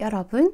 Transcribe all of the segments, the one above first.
여러분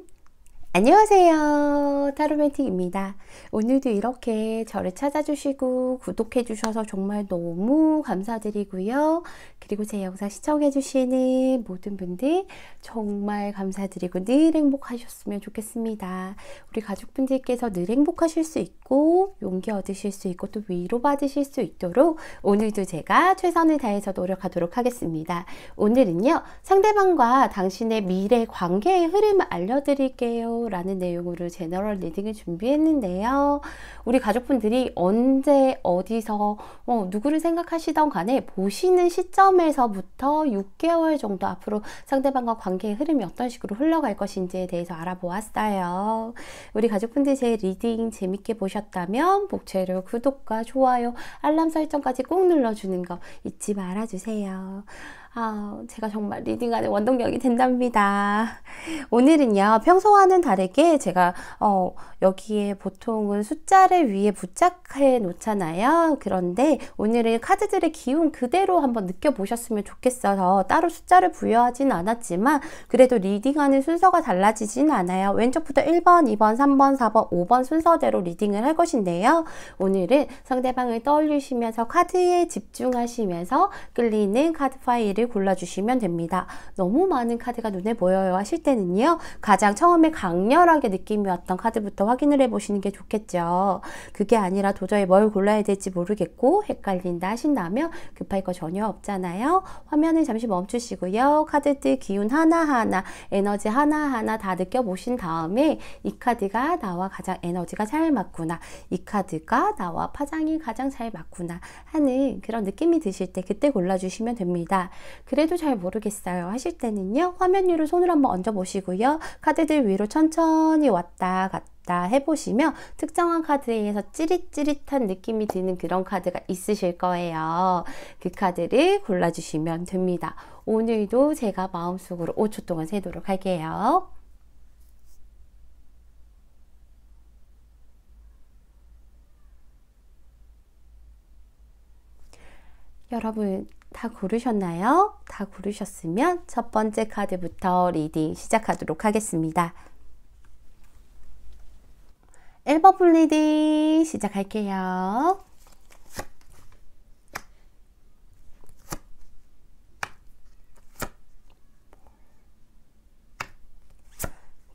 안녕하세요 타로맨틱입니다 오늘도 이렇게 저를 찾아주시고 구독해 주셔서 정말 너무 감사드리고요 그리고 제 영상 시청해 주시는 모든 분들 정말 감사드리고 늘 행복하셨으면 좋겠습니다 우리 가족분들께서 늘 행복하실 수 있고 용기 얻으실 수 있고 또 위로 받으실 수 있도록 오늘도 제가 최선을 다해서 노력하도록 하겠습니다 오늘은요 상대방과 당신의 미래 관계의 흐름을 알려드릴게요 라는 내용으로 제너럴 리딩을 준비했는데요. 우리 가족분들이 언제 어디서 어, 누구를 생각하시던 간에 보시는 시점에서부터 6개월 정도 앞으로 상대방과 관계의 흐름이 어떤 식으로 흘러갈 것인지에 대해서 알아보았어요. 우리 가족분들 제 리딩 재밌게 보셨다면 복재료 구독과 좋아요 알람 설정까지 꼭 눌러주는 거 잊지 말아주세요. 아, 제가 정말 리딩하는 원동력이 된답니다. 오늘은요, 평소와는 다르게 제가, 어, 여기에 보통은 숫자를 위에 부착해 놓잖아요. 그런데 오늘은 카드들의 기운 그대로 한번 느껴보셨으면 좋겠어서 따로 숫자를 부여하진 않았지만 그래도 리딩하는 순서가 달라지진 않아요. 왼쪽부터 1번, 2번, 3번, 4번, 5번 순서대로 리딩을 할 것인데요. 오늘은 상대방을 떠올리시면서 카드에 집중하시면서 끌리는 카드 파일을 카드를 골라주시면 됩니다. 너무 많은 카드가 눈에 보여요 하실 때는요. 가장 처음에 강렬하게 느낌이 왔던 카드부터 확인을 해보시는 게 좋겠죠. 그게 아니라 도저히 뭘 골라야 될지 모르겠고 헷갈린다 하신다면 급할 거 전혀 없잖아요. 화면을 잠시 멈추시고요. 카드들 기운 하나하나 에너지 하나하나 다 느껴보신 다음에 이 카드가 나와 가장 에너지가 잘 맞구나 이 카드가 나와 파장이 가장 잘 맞구나 하는 그런 느낌이 드실 때 그때 골라주시면 됩니다. 그래도 잘 모르겠어요 하실 때는요 화면 위로 손을 한번 얹어 보시고요 카드들 위로 천천히 왔다 갔다 해보시면 특정한 카드에 의해서 찌릿찌릿한 느낌이 드는 그런 카드가 있으실 거예요. 그 카드를 골라주시면 됩니다. 오늘도 제가 마음속으로 5초 동안 세도록 할게요. 여러분 다 고르셨나요? 다 고르셨으면 첫 번째 카드부터 리딩 시작하도록 하겠습니다. 1번 풀 리딩 시작할게요.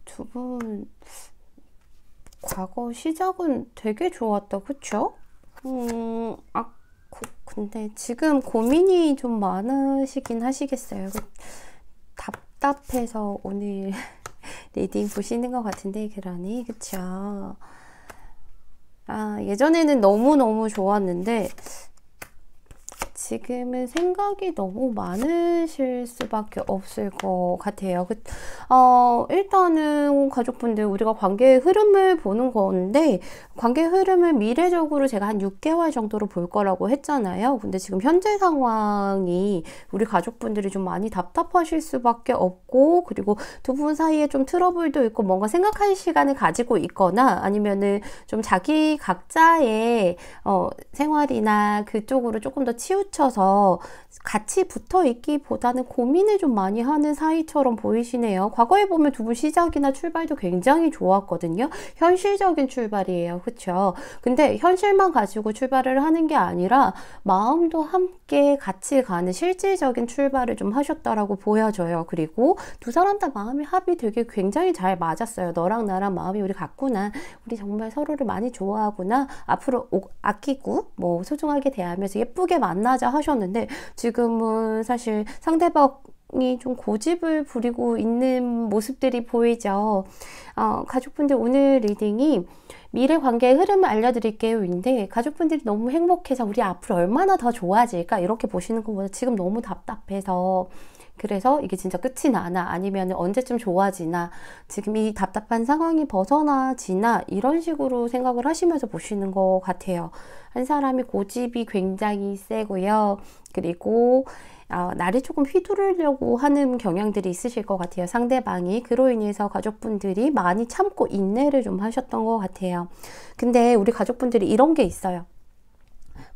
두 분 과거 시작은 되게 좋았다, 그쵸? 음, 아, 근데 지금 고민이 좀 많으시긴 하시겠어요. 답답해서 오늘 리딩 보시는 것 같은데 계란이 그쵸? 아 예전에는 너무너무 좋았는데 지금은 생각이 너무 많으실 수밖에 없을 것 같아요. 그, 어, 일단은 가족분들 우리가 관계의 흐름을 보는 건데 관계 흐름을 미래적으로 제가 한 6개월 정도로 볼 거라고 했잖아요. 근데 지금 현재 상황이 우리 가족분들이 좀 많이 답답하실 수밖에 없고 그리고 두 분 사이에 좀 트러블도 있고 뭔가 생각할 시간을 가지고 있거나 아니면은 좀 자기 각자의 어, 생활이나 그쪽으로 조금 더 치우쳐 치우쳐서 같이 붙어 있기보다는 고민을 좀 많이 하는 사이처럼 보이시네요. 과거에 보면 두 분 시작이나 출발도 굉장히 좋았거든요. 현실적인 출발이에요. 그렇죠 근데 현실만 가지고 출발을 하는 게 아니라 마음도 함께 같이 가는 실질적인 출발을 좀 하셨다라고 보여져요. 그리고 두 사람 다 마음이 합이 되게 굉장히 잘 맞았어요. 너랑 나랑 마음이 우리 같구나. 우리 정말 서로를 많이 좋아하구나. 앞으로 아끼고 뭐 소중하게 대하면서 예쁘게 만나자. 진짜 하셨는데 지금은 사실 상대방 이좀 고집을 부리고 있는 모습들이 보이죠. 어, 가족분들 오늘 리딩이 미래 관계의 흐름을 알려드릴게요. 인데 가족분들이 너무 행복해서 우리 앞으로 얼마나 더 좋아질까 이렇게 보시는 것보다 지금 너무 답답해서 그래서 이게 진짜 끝이 나나 아니면 언제쯤 좋아지나 지금 이 답답한 상황이 벗어나지나 이런 식으로 생각을 하시면서 보시는 것 같아요. 한 사람이 고집이 굉장히 세고요. 그리고 어, 나를 조금 휘두르려고 하는 경향들이 있으실 것 같아요. 상대방이 그로 인해서 가족분들이 많이 참고 인내를 좀 하셨던 것 같아요. 근데 우리 가족분들이 이런 게 있어요.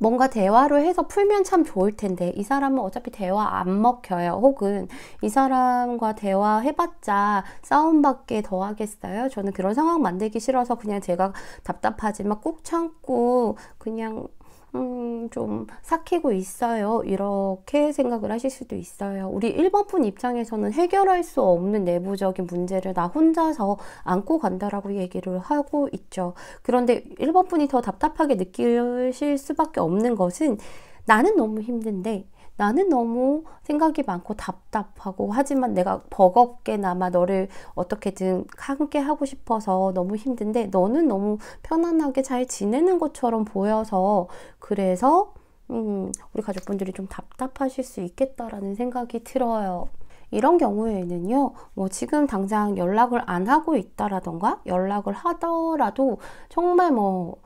뭔가 대화로 해서 풀면 참 좋을 텐데 이 사람은 어차피 대화 안 먹혀요. 혹은 이 사람과 대화해봤자 싸움밖에 더 하겠어요. 저는 그런 상황 만들기 싫어서 그냥 제가 답답하지만 꾹 참고 그냥 음, 좀 삭히고 있어요. 이렇게 생각을 하실 수도 있어요. 우리 1번 분 입장에서는 해결할 수 없는 내부적인 문제를 나 혼자서 안고 간다라고 얘기를 하고 있죠. 그런데 1번 분이 더 답답하게 느끼실 수밖에 없는 것은 나는 너무 힘든데 나는 너무 생각이 많고 답답하고 하지만 내가 버겁게나마 너를 어떻게든 함께 하고 싶어서 너무 힘든데 너는 너무 편안하게 잘 지내는 것처럼 보여서 그래서 음, 우리 가족분들이 좀 답답하실 수 있겠다라는 생각이 들어요. 이런 경우에는요, 뭐 지금 당장 연락을 안 하고 있다라던가 연락을 하더라도 정말 뭐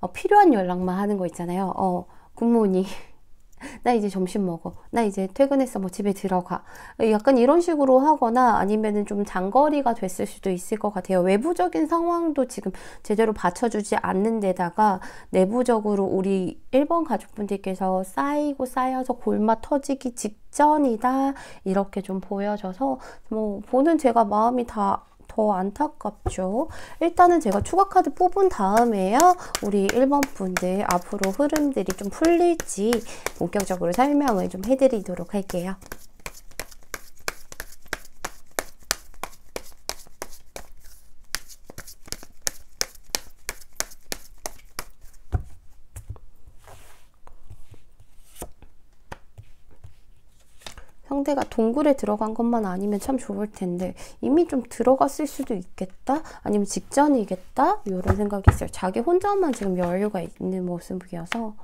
어, 필요한 연락만 하는 거 있잖아요. 어, 굿모닝. 나 이제 점심 먹어. 나 이제 퇴근했어. 뭐 집에 들어가. 약간 이런 식으로 하거나 아니면은 좀 장거리가 됐을 수도 있을 것 같아요. 외부적인 상황도 지금 제대로 받쳐주지 않는 데다가 내부적으로 우리 1번 가족분들께서 쌓이고 쌓여서 골마 터지기 직전이다. 이렇게 좀 보여져서 뭐 보는 제가 마음이 다더 안타깝죠. 일단은 제가 추가 카드 뽑은 다음에요. 우리 1번 분들 앞으로 흐름들이 좀 풀릴지 본격적으로 설명을 좀 해드리도록 할게요. 상대가 동굴에 들어간 것만 아니면 참 좋을 텐데 이미 좀 들어갔을 수도 있겠다? 아니면 직전이겠다? 이런 생각이 있어요. 자기 혼자만 지금 여유가 있는 모습이어서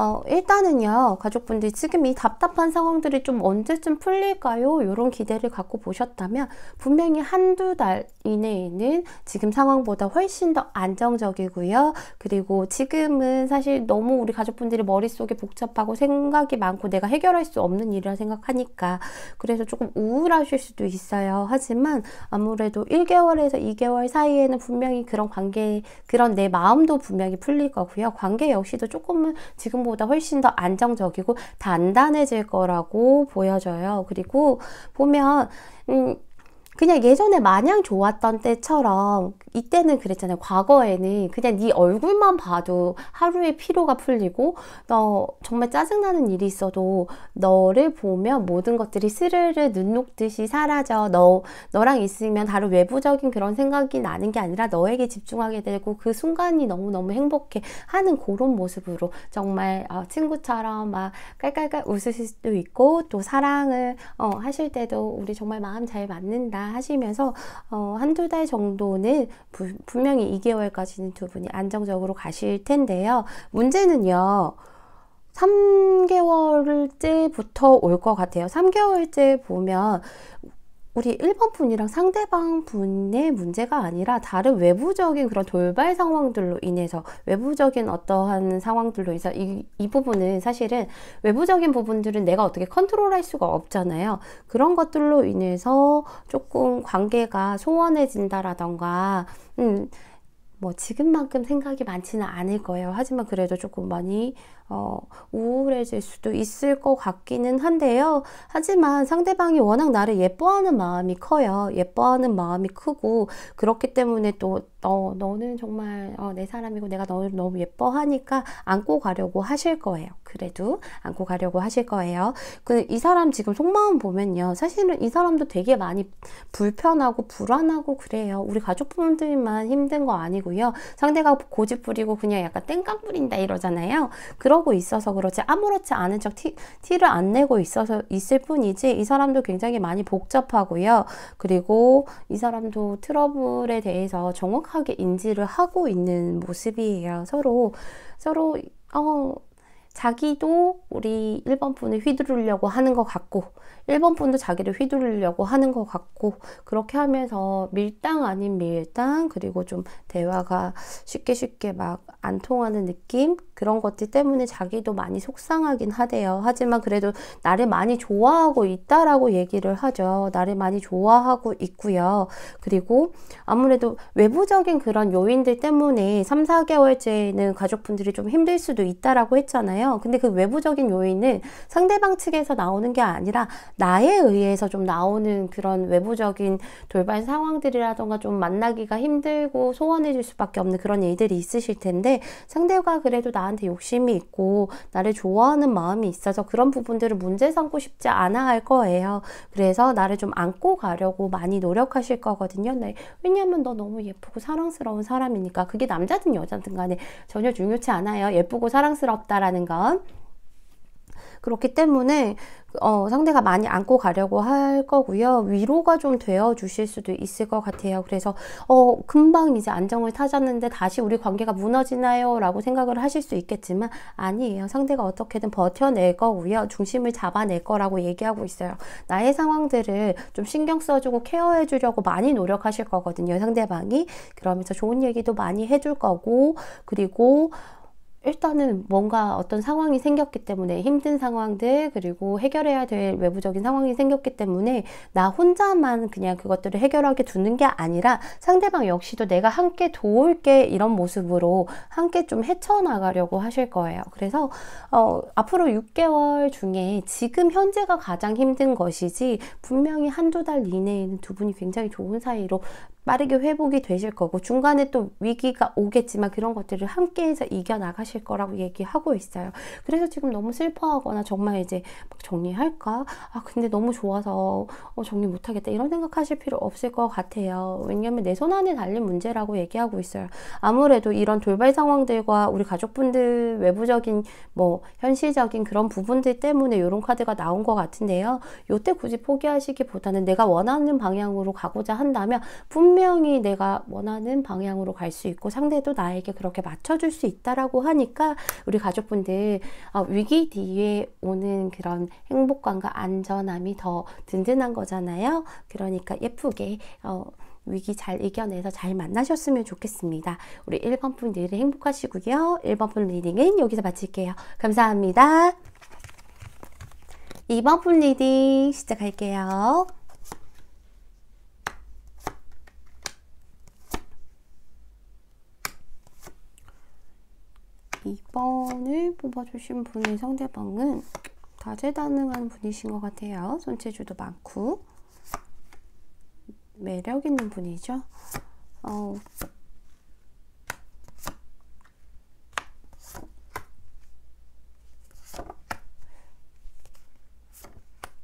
어, 일단은요, 가족분들이 지금 이 답답한 상황들이 좀 언제쯤 풀릴까요? 이런 기대를 갖고 보셨다면, 분명히 한두 달 이내에는 지금 상황보다 훨씬 더 안정적이고요. 그리고 지금은 사실 너무 우리 가족분들이 머릿속에 복잡하고 생각이 많고 내가 해결할 수 없는 일이라 생각하니까, 그래서 조금 우울하실 수도 있어요. 하지만 아무래도 1개월에서 2개월 사이에는 분명히 그런 관계, 그런 내 마음도 분명히 풀릴 거고요. 관계 역시도 조금은 지금 예상보다 훨씬 더 안정적이고 단단해질 거라고 보여져요. 그리고 보면 음, 그냥 예전에 마냥 좋았던 때처럼 이때는 그랬잖아요. 과거에는 그냥 네 얼굴만 봐도 하루의 피로가 풀리고 너 정말 짜증나는 일이 있어도 너를 보면 모든 것들이 스르르 눈 녹듯이 사라져 너 너랑 있으면 바로 외부적인 그런 생각이 나는 게 아니라 너에게 집중하게 되고 그 순간이 너무너무 행복해 하는 그런 모습으로 정말 어, 친구처럼 막 깔깔깔 웃으실 수도 있고 또 사랑을 어, 하실 때도 우리 정말 마음 잘 맞는다 하시면서 어, 한두 달 정도는 부, 분명히 2개월까지는 두 분이 안정적으로 가실 텐데요. 문제는요. 3개월째부터 올 것 같아요. 3개월째 보면 우리 1번 분이랑 상대방 분의 문제가 아니라 다른 외부적인 그런 돌발 상황들로 인해서 외부적인 어떠한 상황들로 인해서 이, 이 부분은 사실은 외부적인 부분들은 내가 어떻게 컨트롤 할 수가 없잖아요. 그런 것들로 인해서 조금 관계가 소원해진다라던가, 음, 뭐 지금만큼 생각이 많지는 않을 거예요. 하지만 그래도 조금 많이 어, 우울해질 수도 있을 것 같기는 한데요. 하지만 상대방이 워낙 나를 예뻐하는 마음이 커요. 예뻐하는 마음이 크고 그렇기 때문에 또 어, 너는 정말 어, 내 사람이고 내가 너를 너무 예뻐하니까 안고 가려고 하실 거예요. 그래도 안고 가려고 하실 거예요. 근데 그 이 사람 지금 속마음 보면요. 사실은 이 사람도 되게 많이 불편하고 불안하고 그래요. 우리 가족분들만 힘든 거 아니고요. 상대가 고집 부리고 그냥 약간 땡깡 부린다 이러잖아요. 그런 이러고 있어서 그렇지 아무렇지 않은 척 티, 티를 안 내고 있어서 있을 뿐이지 이 사람도 굉장히 많이 복잡하고요. 그리고 이 사람도 트러블에 대해서 정확하게 인지를 하고 있는 모습이에요. 서로 서로 어 자기도 우리 1번 분을 휘두르려고 하는 것 같고 일본 분도 자기를 휘두르려고 하는 것 같고 그렇게 하면서 밀당 아닌 밀당 그리고 좀 대화가 쉽게 쉽게 막 안 통하는 느낌 그런 것들 때문에 자기도 많이 속상하긴 하대요. 하지만 그래도 나를 많이 좋아하고 있다라고 얘기를 하죠. 나를 많이 좋아하고 있고요. 그리고 아무래도 외부적인 그런 요인들 때문에 3, 4개월째는 가족분들이 좀 힘들 수도 있다라고 했잖아요. 근데 그 외부적인 요인은 상대방 측에서 나오는 게 아니라 나에 의해서 좀 나오는 그런 외부적인 돌발 상황들이라던가 좀 만나기가 힘들고 소원해질 수밖에 없는 그런 일들이 있으실 텐데 상대가 그래도 나한테 욕심이 있고 나를 좋아하는 마음이 있어서 그런 부분들을 문제 삼고 싶지 않아 할 거예요. 그래서 나를 좀 안고 가려고 많이 노력하실 거거든요. 네. 왜냐하면 너 너무 예쁘고 사랑스러운 사람이니까 그게 남자든 여자든 간에 전혀 중요치 않아요. 예쁘고 사랑스럽다라는 건. 그렇기 때문에 어, 상대가 많이 안고 가려고 할 거고요. 위로가 좀 되어 주실 수도 있을 것 같아요. 그래서 어, 금방 이제 안정을 타졌는데 다시 우리 관계가 무너지나요? 라고 생각을 하실 수 있겠지만 아니에요. 상대가 어떻게든 버텨낼 거고요. 중심을 잡아낼 거라고 얘기하고 있어요. 나의 상황들을 좀 신경 써주고 케어해 주려고 많이 노력하실 거거든요. 상대방이. 그러면서 좋은 얘기도 많이 해줄 거고 그리고 일단은 뭔가 어떤 상황이 생겼기 때문에 힘든 상황들 그리고 해결해야 될 외부적인 상황이 생겼기 때문에 나 혼자만 그냥 그것들을 해결하게 두는 게 아니라 상대방 역시도 내가 함께 도울게 이런 모습으로 함께 좀 헤쳐나가려고 하실 거예요. 그래서 어, 앞으로 6개월 중에 지금 현재가 가장 힘든 것이지 분명히 한두 달 이내에는 두 분이 굉장히 좋은 사이로 빠르게 회복이 되실 거고 중간에 또 위기가 오겠지만 그런 것들을 함께해서 이겨나가실 거라고 얘기하고 있어요. 그래서 지금 너무 슬퍼하거나 정말 이제 막 정리할까? 아 근데 너무 좋아서 어, 정리 못하겠다 이런 생각하실 필요 없을 것 같아요. 왜냐면 내 손 안에 달린 문제라고 얘기하고 있어요. 아무래도 이런 돌발 상황들과 우리 가족분들 외부적인 뭐 현실적인 그런 부분들 때문에 이런 카드가 나온 것 같은데요. 요때 굳이 포기하시기보다는 내가 원하는 방향으로 가고자 한다면 분명 분명히 내가 원하는 방향으로 갈 수 있고 상대도 나에게 그렇게 맞춰줄 수 있다라고 하니까 우리 가족분들 아, 위기 뒤에 오는 그런 행복감과 안전함이 더 든든한 거잖아요. 그러니까 예쁘게 어, 위기 잘 이겨내서 잘 만나셨으면 좋겠습니다. 우리 1번 분들이 행복하시고요. 1번 분 리딩은 여기서 마칠게요. 감사합니다. 2번 분 리딩 시작할게요. 2번을 뽑아주신 분의 상대방은 다재다능한 분이신 것 같아요. 손재주도 많고 매력 있는 분이죠. 어,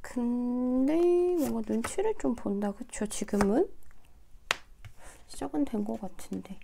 근데 뭔가 눈치를 좀 본다, 그쵸? 지금은? 시작은 된 것 같은데.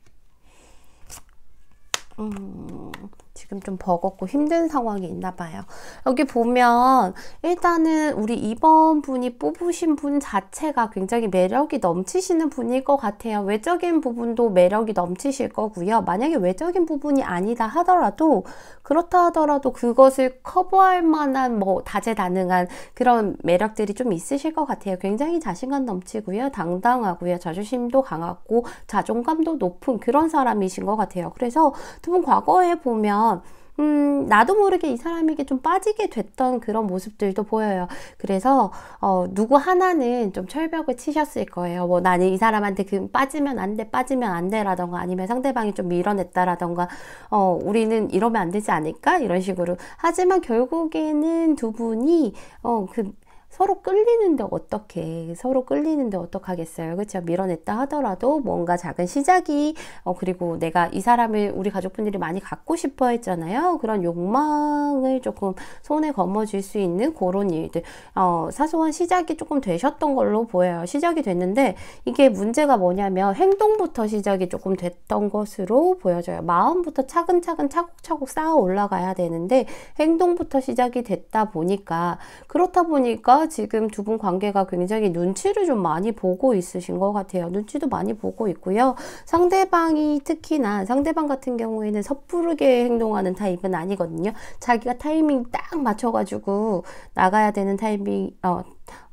嗯。 지금 좀 버겁고 힘든 상황이 있나 봐요. 여기 보면 일단은 우리 이번 분이 뽑으신 분 자체가 굉장히 매력이 넘치시는 분일 것 같아요. 외적인 부분도 매력이 넘치실 거고요. 만약에 외적인 부분이 아니다 하더라도 그렇다 하더라도 그것을 커버할 만한 뭐 다재다능한 그런 매력들이 좀 있으실 것 같아요. 굉장히 자신감 넘치고요. 당당하고요. 자존심도 강하고 자존감도 높은 그런 사람이신 것 같아요. 그래서 두 분 과거에 보면 보면 음, 나도 모르게 이 사람에게 좀 빠지게 됐던 그런 모습들도 보여요. 그래서, 어, 누구 하나는 좀 철벽을 치셨을 거예요. 뭐, 나는 이 사람한테 그 빠지면 안 돼, 빠지면 안 돼, 라던가, 아니면 상대방이 좀 밀어냈다라던가, 어, 우리는 이러면 안 되지 않을까? 이런 식으로. 하지만 결국에는 두 분이, 어, 그, 서로 끌리는데 어떻게 서로 끌리는데 어떡하겠어요 그렇죠 밀어냈다 하더라도 뭔가 작은 시작이 어, 그리고 내가 이 사람을 우리 가족분들이 많이 갖고 싶어 했잖아요 그런 욕망을 조금 손에 거머쥘 수 있는 그런 일들 어, 사소한 시작이 조금 되셨던 걸로 보여요 시작이 됐는데 이게 문제가 뭐냐면 행동부터 시작이 조금 됐던 것으로 보여져요 마음부터 차근차근 차곡차곡 쌓아 올라가야 되는데 행동부터 시작이 됐다 보니까 그렇다 보니까 지금 두 분 관계가 굉장히 눈치를 좀 많이 보고 있으신 것 같아요. 눈치도 많이 보고 있고요. 상대방이 특히나 상대방 같은 경우에는 섣부르게 행동하는 타입은 아니거든요. 자기가 타이밍 딱 맞춰가지고 나가야 되는 타이밍, 어,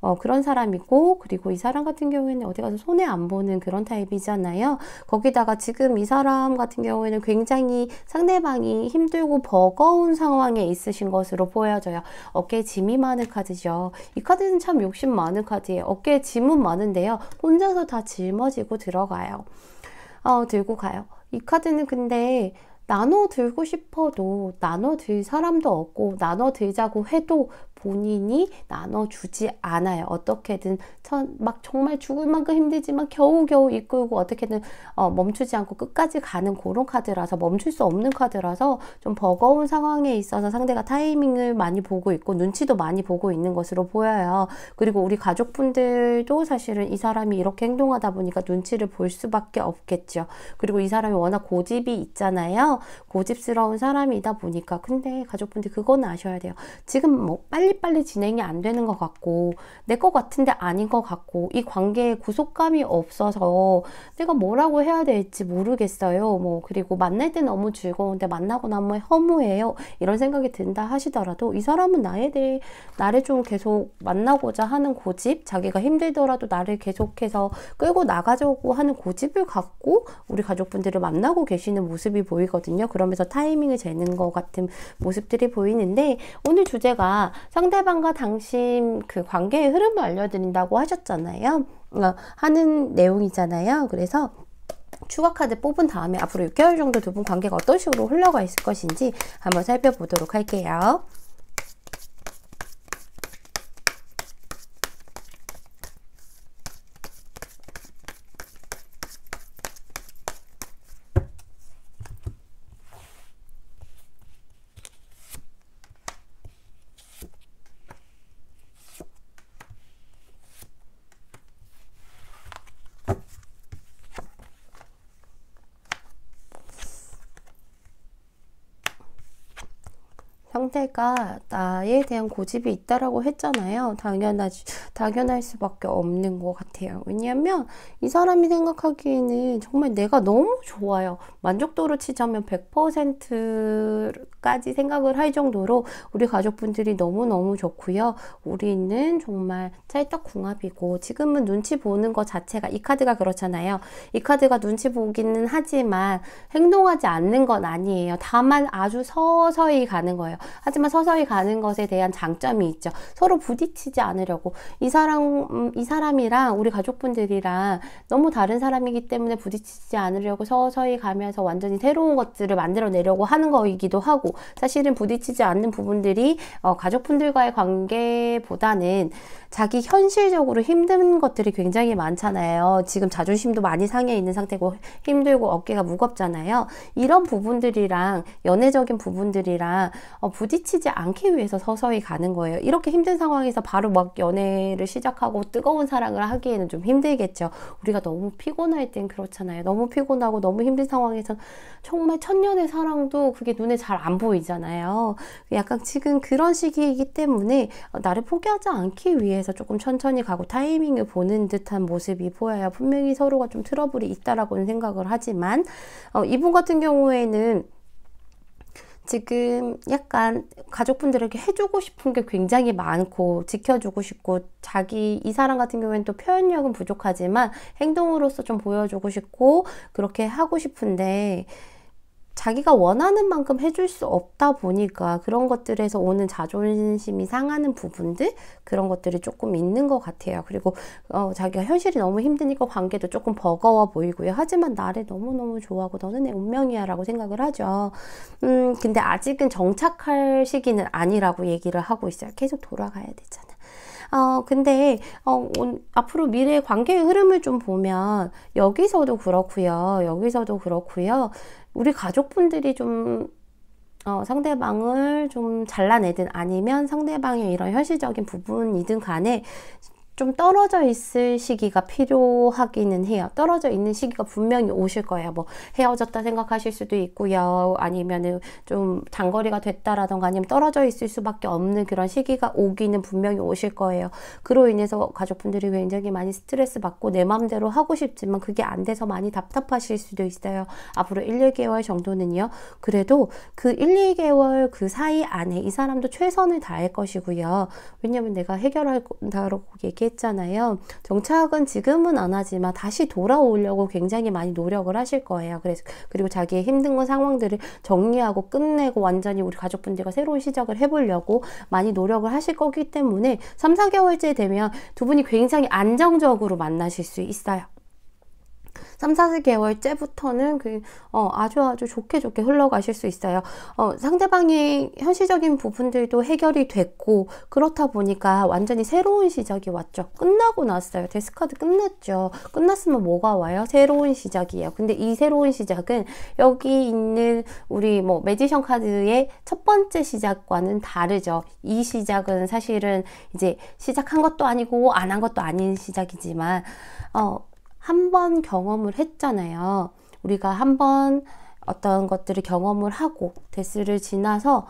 어, 그런 사람이고 그리고 이 사람 같은 경우에는 어디 가서 손해 안 보는 그런 타입이잖아요. 거기다가 지금 이 사람 같은 경우에는 굉장히 상대방이 힘들고 버거운 상황에 있으신 것으로 보여져요. 어깨에 짐이 많은 카드죠. 이 카드는 참 욕심 많은 카드예요. 어깨에 짐은 많은데요. 혼자서 다 짊어지고 들어가요. 어, 들고 가요. 이 카드는 근데 나눠 들고 싶어도 나눠 들 사람도 없고 나눠 들자고 해도 본인이 나눠주지 않아요. 어떻게든 막 정말 죽을 만큼 힘들지만 겨우겨우 이끌고 어떻게든 어 멈추지 않고 끝까지 가는 그런 카드라서 멈출 수 없는 카드라서 좀 버거운 상황에 있어서 상대가 타이밍을 많이 보고 있고 눈치도 많이 보고 있는 것으로 보여요. 그리고 우리 가족분들도 사실은 이 사람이 이렇게 행동하다 보니까 눈치를 볼 수밖에 없겠죠. 그리고 이 사람이 워낙 고집이 있잖아요. 고집스러운 사람이다 보니까 근데 가족분들 그건 아셔야 돼요. 지금 뭐 빨리 빨리빨리 진행이 안 되는 것 같고 내 것 같은데 아닌 것 같고 이 관계에 구속감이 없어서 내가 뭐라고 해야 될지 모르겠어요. 뭐 그리고 만날 때 너무 즐거운데 만나고 나면 허무해요. 이런 생각이 든다 하시더라도 이 사람은 나에 대해 나를 좀 계속 만나고자 하는 고집, 자기가 힘들더라도 나를 계속해서 끌고 나가자고 하는 고집을 갖고 우리 가족분들을 만나고 계시는 모습이 보이거든요. 그러면서 타이밍을 재는 것 같은 모습들이 보이는데 오늘 주제가 상대방과 당신 그 관계의 흐름을 알려드린다고 하셨잖아요. 어, 하는 내용이잖아요. 그래서 추가 카드 뽑은 다음에 앞으로 6개월 정도 두 분 관계가 어떤 식으로 흘러가 있을 것인지 한번 살펴보도록 할게요. 상대가 나에 대한 고집이 있다라고 했잖아요. 당연하지, 당연할 수밖에 없는 것 같아요. 왜냐하면 이 사람이 생각하기에는 정말 내가 너무 좋아요. 만족도로 치자면 100%까지 생각을 할 정도로 우리 가족분들이 너무너무 좋고요. 우리는 정말 찰떡궁합이고 지금은 눈치 보는 것 자체가 이 카드가 그렇잖아요. 이 카드가 눈치 보기는 하지만 행동하지 않는 건 아니에요. 다만 아주 서서히 가는 거예요. 하지만 서서히 가는 것에 대한 장점이 있죠. 서로 부딪히지 않으려고 이 사람 음, 이 사람이랑 우리 가족분들이랑 너무 다른 사람이기 때문에 부딪히지 않으려고 서서히 가면서 완전히 새로운 것들을 만들어내려고 하는 거이기도 하고 사실은 부딪히지 않는 부분들이 어, 가족분들과의 관계보다는 자기 현실적으로 힘든 것들이 굉장히 많잖아요. 지금 자존심도 많이 상해 있는 상태고 힘들고 어깨가 무겁잖아요. 이런 부분들이랑 연애적인 부분들이랑 어, 부딪히지 않기 위해서 서서히 가는 거예요. 이렇게 힘든 상황에서 바로 막 연애를 시작하고 뜨거운 사랑을 하기에는 좀 힘들겠죠. 우리가 너무 피곤할 땐 그렇잖아요. 너무 피곤하고 너무 힘든 상황에서 정말 천년의 사랑도 그게 눈에 잘 안 보이잖아요. 약간 지금 그런 시기이기 때문에 나를 포기하지 않기 위해서 조금 천천히 가고 타이밍을 보는 듯한 모습이 보여요. 분명히 서로가 좀 트러블이 있다라고는 생각을 하지만 어, 이분 같은 경우에는 지금 약간 가족분들에게 해주고 싶은 게 굉장히 많고 지켜주고 싶고 자기 이 사람 같은 경우에는 또 표현력은 부족하지만 행동으로서 좀 보여주고 싶고 그렇게 하고 싶은데 자기가 원하는 만큼 해줄 수 없다 보니까 그런 것들에서 오는 자존심이 상하는 부분들 그런 것들이 조금 있는 것 같아요. 그리고 어, 자기가 현실이 너무 힘드니까 관계도 조금 버거워 보이고요. 하지만 나를 너무너무 좋아하고 너는 내 운명이야 라고 생각을 하죠. 음, 근데 아직은 정착할 시기는 아니라고 얘기를 하고 있어요. 계속 돌아가야 되잖아요. 어, 근데 어, 앞으로 미래의 관계의 흐름을 좀 보면 여기서도 그렇고요. 여기서도 그렇고요. 우리 가족분들이 좀 어, 상대방을 좀 잘라내든 아니면 상대방의 이런 현실적인 부분이든 간에 좀 떨어져 있을 시기가 필요하기는 해요. 떨어져 있는 시기가 분명히 오실 거예요. 뭐 헤어졌다 생각하실 수도 있고요. 아니면은 좀 장거리가 됐다라던가 아니면 떨어져 있을 수밖에 없는 그런 시기가 오기는 분명히 오실 거예요. 그로 인해서 가족분들이 굉장히 많이 스트레스 받고 내 마음대로 하고 싶지만 그게 안 돼서 많이 답답하실 수도 있어요. 앞으로 1, 2개월 정도는요. 그래도 그 1, 2개월 그 사이 안에 이 사람도 최선을 다할 것이고요. 왜냐면 내가 해결할 다라고 얘기 얘기했잖아요. 정착은 지금은 안 하지만 다시 돌아오려고 굉장히 많이 노력을 하실 거예요. 그래서 그리고 자기의 힘든 건 상황들을 정리하고 끝내고 완전히 우리 가족분들과 새로운 시작을 해보려고 많이 노력을 하실 거기 때문에 3, 4개월째 되면 두 분이 굉장히 안정적으로 만나실 수 있어요. 3, 4개월째부터는 그, 어, 아주 아주 좋게 좋게 흘러가실 수 있어요. 어, 상대방이 현실적인 부분들도 해결이 됐고, 그렇다 보니까 완전히 새로운 시작이 왔죠. 끝나고 났어요. 데스카드 끝났죠. 끝났으면 뭐가 와요? 새로운 시작이에요. 근데 이 새로운 시작은 여기 있는 우리 뭐 매지션 카드의 첫 번째 시작과는 다르죠. 이 시작은 사실은 이제 시작한 것도 아니고 안 한 것도 아닌 시작이지만, 어, 한번 경험을 했잖아요. 우리가 한 번 어떤 것들을 경험을 하고 데스를 지나서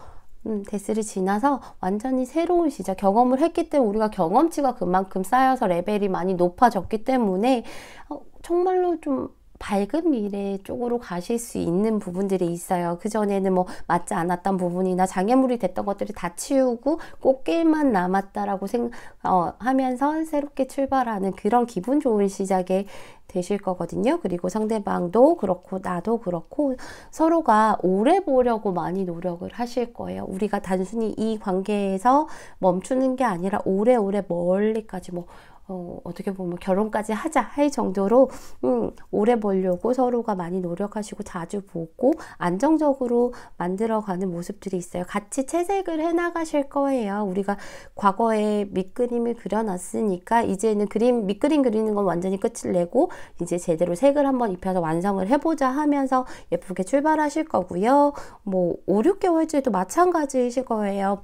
음, 데스를 지나서 완전히 새로운 시작 경험을 했기 때문에 우리가 경험치가 그만큼 쌓여서 레벨이 많이 높아졌기 때문에 어, 정말로 좀 밝은 미래 쪽으로 가실 수 있는 부분들이 있어요. 그전에는 뭐 맞지 않았던 부분이나 장애물이 됐던 것들을 다 치우고 꽃길만 남았다라고 생각, 어, 하면서 새롭게 출발하는 그런 기분 좋은 시작에 되실 거거든요. 그리고 상대방도 그렇고 나도 그렇고 서로가 오래 보려고 많이 노력을 하실 거예요. 우리가 단순히 이 관계에서 멈추는 게 아니라 오래오래 멀리까지 뭐 어, 어떻게 보면 결혼까지 하자 할 정도로 음, 오래 보려고 서로가 많이 노력하시고 자주 보고 안정적으로 만들어가는 모습들이 있어요. 같이 채색을 해나가실 거예요. 우리가 과거에 밑그림을 그려놨으니까 이제는 그림 밑그림 그리는 건 완전히 끝을 내고 이제 제대로 색을 한번 입혀서 완성을 해보자 하면서 예쁘게 출발하실 거고요. 뭐 5, 6개월째도 마찬가지이실 거예요.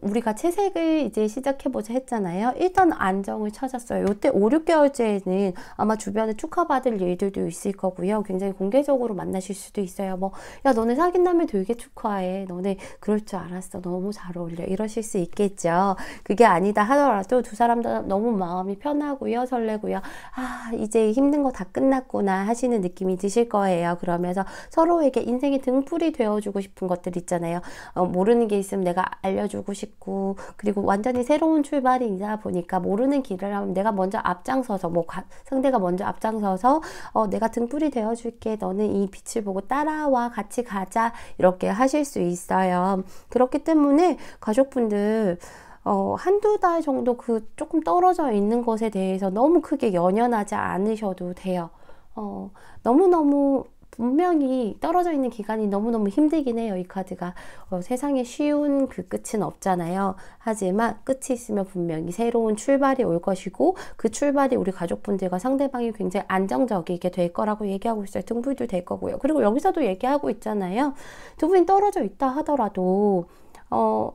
우리가 채색을 이제 시작해보자 했잖아요. 일단 안정을 찾았어요. 이때 5, 6개월째에는 아마 주변에 축하받을 일들도 있을 거고요. 굉장히 공개적으로 만나실 수도 있어요. 뭐, 야, 너네 사귄다면 되게 축하해. 너네 그럴 줄 알았어. 너무 잘 어울려. 이러실 수 있겠죠. 그게 아니다 하더라도 두 사람 다 너무 마음이 편하고요. 설레고요. 아, 이제 힘든 거 다 끝났구나 하시는 느낌이 드실 거예요. 그러면서 서로에게 인생의 등불이 되어주고 싶은 것들 있잖아요. 어, 모르는 게 있으면 내가 알려주고 싶 싶고 그리고 완전히 새로운 출발이다 보니까 모르는 길을 하면 내가 먼저 앞장서서 뭐 가, 상대가 먼저 앞장서서 어, 내가 등불이 되어줄게 너는 이 빛을 보고 따라와 같이 가자 이렇게 하실 수 있어요. 그렇기 때문에 가족분들 어, 한두 달 정도 그 조금 떨어져 있는 것에 대해서 너무 크게 연연하지 않으셔도 돼요. 어, 너무너무 분명히 떨어져 있는 기간이 너무너무 힘들긴 해요. 이 카드가 어, 세상에 쉬운 그 끝은 없잖아요. 하지만 끝이 있으면 분명히 새로운 출발이 올 것이고 그 출발이 우리 가족분들과 상대방이 굉장히 안정적이게 될 거라고 얘기하고 있어요. 등불도 될 거고요. 그리고 여기서도 얘기하고 있잖아요. 두 분이 떨어져 있다 하더라도 어,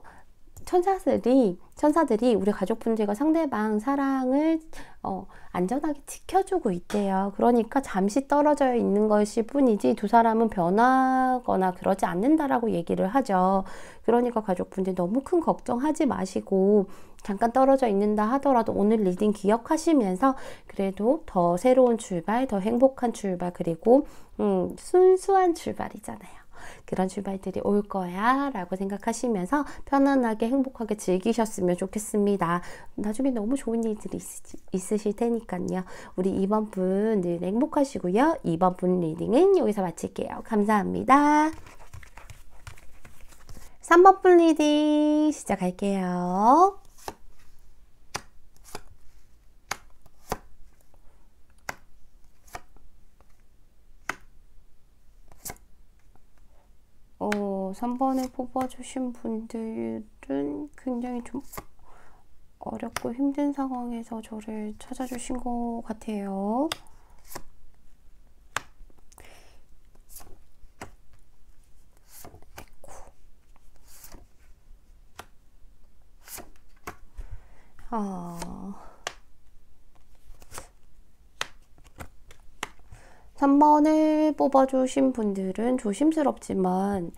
천사들이 천사들이 우리 가족분들과 상대방 사랑을 어, 안전하게 지켜주고 있대요. 그러니까 잠시 떨어져 있는 것일 뿐이지 두 사람은 변하거나 그러지 않는다라고 얘기를 하죠. 그러니까 가족분들 너무 큰 걱정하지 마시고 잠깐 떨어져 있는다 하더라도 오늘 리딩 기억하시면서 그래도 더 새로운 출발, 더 행복한 출발, 그리고 음, 순수한 출발이잖아요. 그런 출발들이 올 거야 라고 생각하시면서 편안하게 행복하게 즐기셨으면 좋겠습니다. 나중에 너무 좋은 일들이 있, 으실 테니까요. 우리 2번 분 늘 행복하시고요. 2번 분 리딩은 여기서 마칠게요. 감사합니다. 3번 분 리딩 시작할게요. 어, 3번에 뽑아주신 분들은 굉장히 좀 어렵고 힘든 상황에서 저를 찾아주신 것 같아요. 아. 3번을 뽑아주신 분들은 조심스럽지만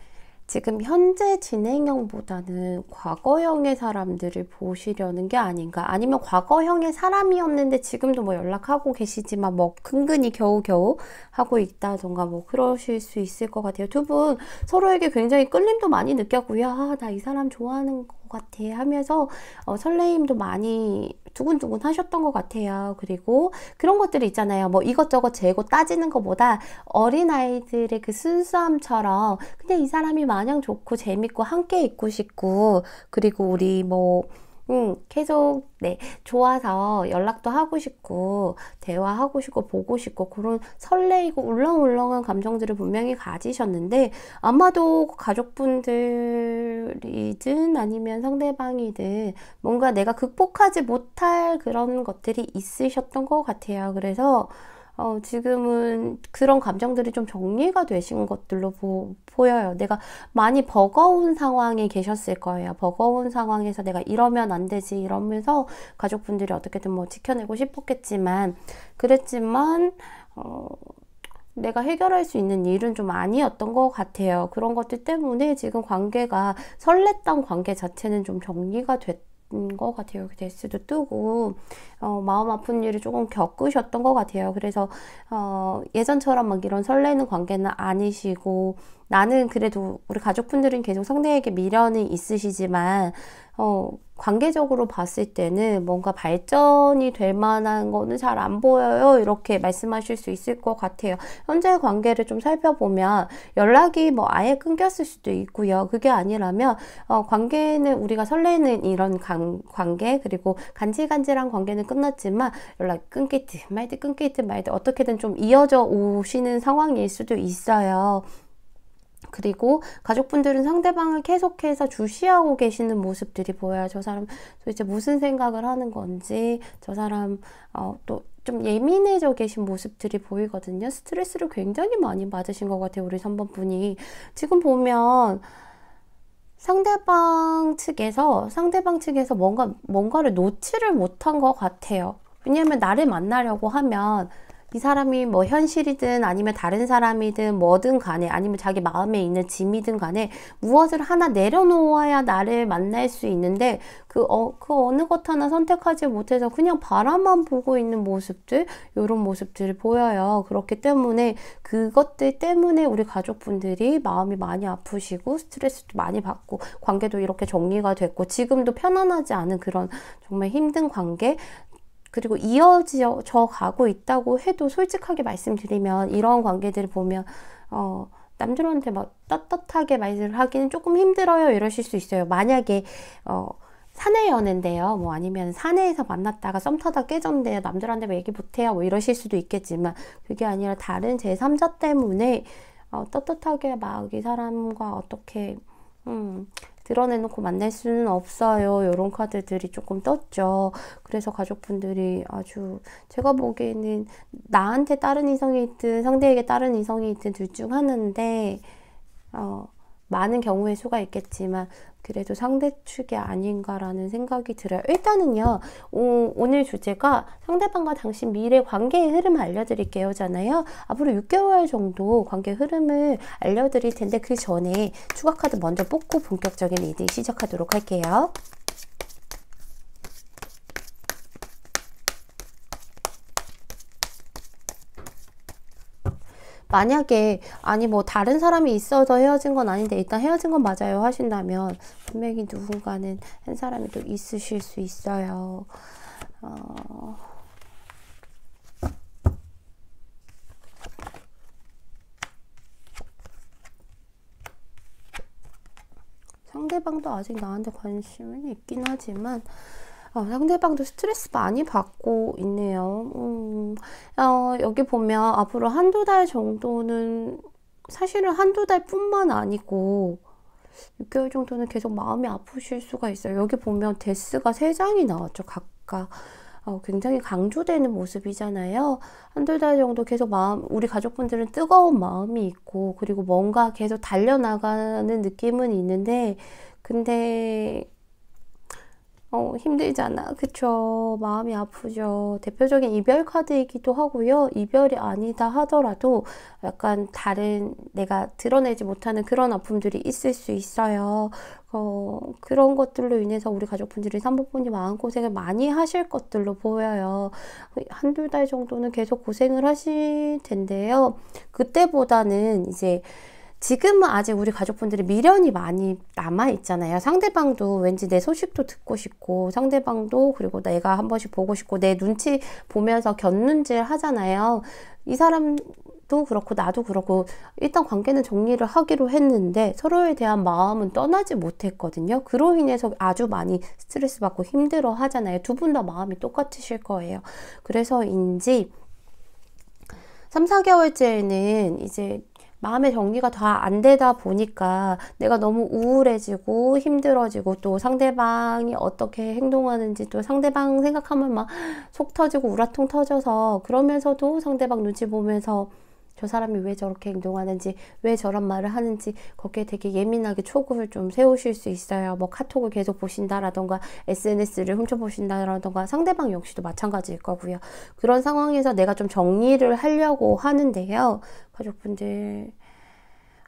지금 현재 진행형보다는 과거형의 사람들을 보시려는 게 아닌가 아니면 과거형의 사람이었는데 지금도 뭐 연락하고 계시지만 뭐 근근히 겨우겨우 하고 있다던가 뭐 그러실 수 있을 것 같아요 두 분 서로에게 굉장히 끌림도 많이 느꼈고요 아, 나 이 사람 좋아하는 거것 같아 하면서 어, 설레임도 많이 두근두근 하셨던 것 같아요. 그리고 그런 것들이 있잖아요. 뭐 이것저것 재고 따지는 것보다 어린아이들의 그 순수함처럼 그냥 이 사람이 마냥 좋고 재밌고 함께 있고 싶고 그리고 우리 뭐 음, 계속 네, 좋아서 연락도 하고 싶고 대화하고 싶고 보고 싶고 그런 설레이고 울렁울렁한 감정들을 분명히 가지셨는데 아마도 가족분들이든 아니면 상대방이든 뭔가 내가 극복하지 못할 그런 것들이 있으셨던 것 같아요. 그래서 어, 지금은 그런 감정들이 좀 정리가 되신 것들로 보, 보여요. 내가 많이 버거운 상황에 계셨을 거예요. 버거운 상황에서 내가 이러면 안 되지 이러면서 가족분들이 어떻게든 뭐 지켜내고 싶었겠지만 그랬지만 어, 내가 해결할 수 있는 일은 좀 아니었던 것 같아요. 그런 것들 때문에 지금 관계가 설렜던 관계 자체는 좀 정리가 됐 음, 것 같아요. 데스도 뜨고 어, 마음 아픈 일을 조금 겪으셨던 것 같아요. 그래서 어, 예전처럼 막 이런 설레는 관계는 아니시고 나는 그래도 우리 가족분들은 계속 상대에게 미련이 있으시지만 어, 관계적으로 봤을 때는 뭔가 발전이 될 만한 거는 잘 안 보여요. 이렇게 말씀하실 수 있을 것 같아요. 현재 관계를 좀 살펴보면 연락이 뭐 아예 끊겼을 수도 있고요. 그게 아니라면 어, 관계는 우리가 설레는 이런 관, 관계 그리고 간질간질한 관계는 끝났지만 연락 끊기든말든끊기든말든 어떻게든 좀 이어져 오시는 상황일 수도 있어요. 그리고 가족분들은 상대방을 계속해서 주시하고 계시는 모습들이 보여요. 저 사람 도대체 무슨 생각을 하는 건지, 저 사람 어, 또 좀 예민해져 계신 모습들이 보이거든요. 스트레스를 굉장히 많이 받으신 것 같아요. 우리 3번 분이. 지금 보면 상대방 측에서, 상대방 측에서 뭔가, 뭔가를 놓지를 못한 것 같아요. 왜냐하면 나를 만나려고 하면 이 사람이 뭐 현실이든 아니면 다른 사람이든 뭐든 간에 아니면 자기 마음에 있는 짐이든 간에 무엇을 하나 내려놓아야 나를 만날 수 있는데 그, 어, 그 어느 것 하나 선택하지 못해서 그냥 바라만 보고 있는 모습들 이런 모습들이 보여요. 그렇기 때문에 그것들 때문에 우리 가족분들이 마음이 많이 아프시고 스트레스도 많이 받고 관계도 이렇게 정리가 됐고 지금도 편안하지 않은 그런 정말 힘든 관계 그리고 이어져 가고 있다고 해도 솔직하게 말씀드리면 이런 관계들을 보면 어, 남들한테 막 뭐 떳떳하게 말을 하기는 조금 힘들어요 이러실 수 있어요. 만약에 어, 사내 연애인데요. 뭐 아니면 사내에서 만났다가 썸 타다 깨졌는데 남들한테 뭐 얘기 못해요. 뭐 이러실 수도 있겠지만 그게 아니라 다른 제3자 때문에 어, 떳떳하게 막 이 사람과 어떻게 음, 드러내놓고 만날 수는 없어요. 이런 카드들이 조금 떴죠. 그래서 가족분들이 아주 제가 보기에는 나한테 다른 이성이 있든 상대에게 다른 이성이 있든 둘 중하나데 어, 많은 경우의 수가 있겠지만 그래도 상대 축이 아닌가라는 생각이 들어요. 일단은요, 오, 늘 주제가 상대방과 당신 미래 관계의 흐름을 알려드릴게요잖아요. 앞으로 6개월 정도 관계 흐름을 알려드릴 텐데 그 전에 추가 카드 먼저 뽑고 본격적인 리딩 시작하도록 할게요. 만약에 아니 뭐 다른 사람이 있어서 헤어진 건 아닌데 일단 헤어진 건 맞아요 하신다면 분명히 누군가는 한 사람이 또 있으실 수 있어요. 어... 상대방도 아직 나한테 관심은 있긴 하지만 어, 상대방도 스트레스 많이 받고 있네요. 음, 어, 여기 보면 앞으로 한두 달 정도는 사실은 한두 달 뿐만 아니고 6개월 정도는 계속 마음이 아프실 수가 있어요. 여기 보면 데스가 3장이 나왔죠. 각각. 어, 굉장히 강조되는 모습이잖아요. 한두 달 정도 계속 마음, 우리 가족분들은 뜨거운 마음이 있고, 그리고 뭔가 계속 달려나가는 느낌은 있는데, 근데 어, 힘들잖아. 그쵸. 마음이 아프죠. 대표적인 이별 카드이기도 하고요. 이별이 아니다 하더라도 약간 다른 내가 드러내지 못하는 그런 아픔들이 있을 수 있어요. 어, 그런 것들로 인해서 우리 가족분들이 산부분이 마음고생을 많이 하실 것들로 보여요. 한두 달 정도는 계속 고생을 하실 텐데요. 그때보다는 이제 지금은 아직 우리 가족분들이 미련이 많이 남아 있잖아요. 상대방도 왠지 내 소식도 듣고 싶고 상대방도 그리고 내가 한 번씩 보고 싶고 내 눈치 보면서 견눈질 하잖아요. 이 사람도 그렇고 나도 그렇고 일단 관계는 정리를 하기로 했는데 서로에 대한 마음은 떠나지 못했거든요. 그로 인해서 아주 많이 스트레스 받고 힘들어 하잖아요. 두 분 다 마음이 똑같으실 거예요. 그래서인지 3, 4개월째는 이제 마음의 정리가 다 안 되다 보니까 내가 너무 우울해지고 힘들어지고 또 상대방이 어떻게 행동하는지 또 상대방 생각하면 막 속 터지고 우라통 터져서 그러면서도 상대방 눈치 보면서 저 사람이 왜 저렇게 행동하는지 왜 저런 말을 하는지 거기에 되게 예민하게 촉을 좀 세우실 수 있어요. 뭐 카톡을 계속 보신다라던가 SNS를 훔쳐보신다라던가 상대방 역시도 마찬가지일 거고요. 그런 상황에서 내가 좀 정리를 하려고 하는데요. 가족분들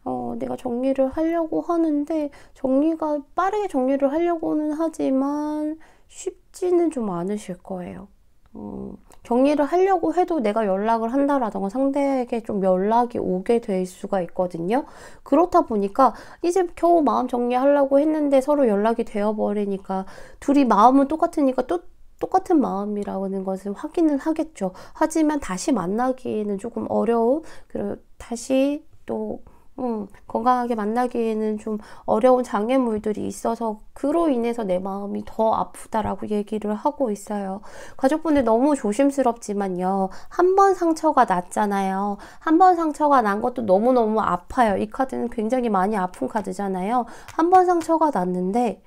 어, 내가 정리를 하려고 하는데 정리가 빠르게 정리를 하려고는 하지만 쉽지는 좀 않으실 거예요. 어. 정리를 하려고 해도 내가 연락을 한다라던가 상대에게 좀 연락이 오게 될 수가 있거든요. 그렇다 보니까 이제 겨우 마음 정리하려고 했는데 서로 연락이 되어버리니까 둘이 마음은 똑같으니까 또 똑같은 마음이라는 것을 확인을 하겠죠. 하지만 다시 만나기에는 조금 어려운, 그리고 다시 또 음, 건강하게 만나기에는 좀 어려운 장애물들이 있어서 그로 인해서 내 마음이 더 아프다라고 얘기를 하고 있어요. 가족분들 너무 조심스럽지만요. 한 번 상처가 났잖아요. 한 번 상처가 난 것도 너무너무 아파요. 이 카드는 굉장히 많이 아픈 카드잖아요. 한 번 상처가 났는데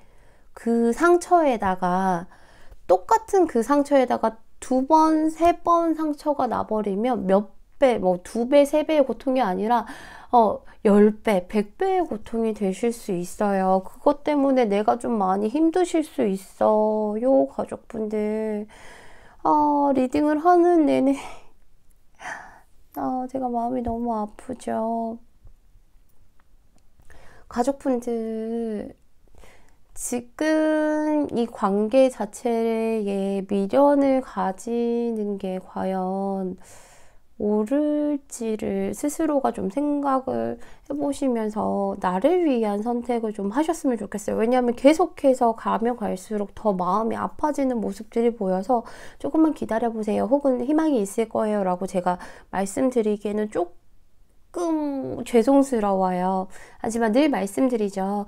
그 상처에다가 똑같은 그 상처에다가 두 번, 세 번 상처가 나버리면 몇 10배, 뭐 2배, 3배의 고통이 아니라 어, 10배, 100배의 고통이 되실 수 있어요. 그것 때문에 내가 좀 많이 힘드실 수 있어요, 가족분들. 어, 리딩을 하는 내내 아, 제가 마음이 너무 아프죠. 가족분들, 지금 이 관계 자체에 미련을 가지는 게 과연 오를지를 스스로가 좀 생각을 해보시면서 나를 위한 선택을 좀 하셨으면 좋겠어요. 왜냐하면 계속해서 가면 갈수록 더 마음이 아파지는 모습들이 보여서 조금만 기다려보세요. 혹은 희망이 있을 거예요. 라고 제가 말씀드리기에는 조금 죄송스러워요. 하지만 늘 말씀드리죠.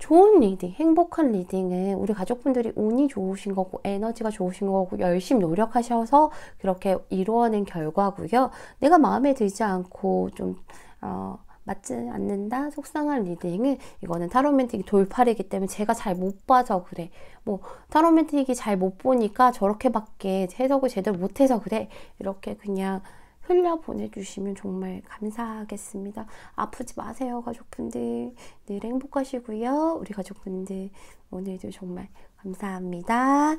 좋은 리딩, 행복한 리딩은 우리 가족분들이 운이 좋으신 거고 에너지가 좋으신 거고 열심히 노력하셔서 그렇게 이루어낸 결과고요. 내가 마음에 들지 않고 좀 어, 맞지 않는다, 속상한 리딩은 이거는 타로맨틱이 돌팔이기 때문에 제가 잘 못 봐서 그래. 뭐 타로맨틱이 잘 못 보니까 저렇게밖에 해석을 제대로 못해서 그래. 이렇게 그냥 흘려 보내주시면 정말 감사하겠습니다. 아프지 마세요, 가족분들. 늘 행복하시고요. 우리 가족분들 오늘도 정말 감사합니다.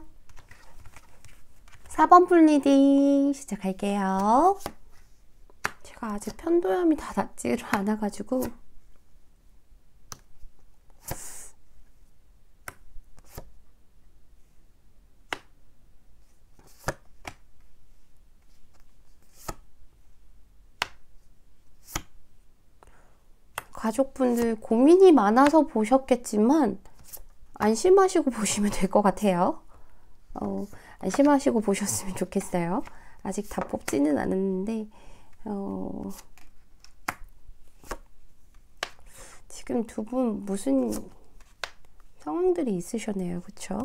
4번 풀 리딩 시작할게요. 제가 아직 편도염이 다 낫지를 않아가지고 가족분들 고민이 많아서 보셨겠지만 안심하시고 보시면 될 것 같아요. 어, 안심하시고 보셨으면 좋겠어요. 아직 다 뽑지는 않았는데 어, 지금 두 분 무슨 상황들이 있으셨네요. 그쵸?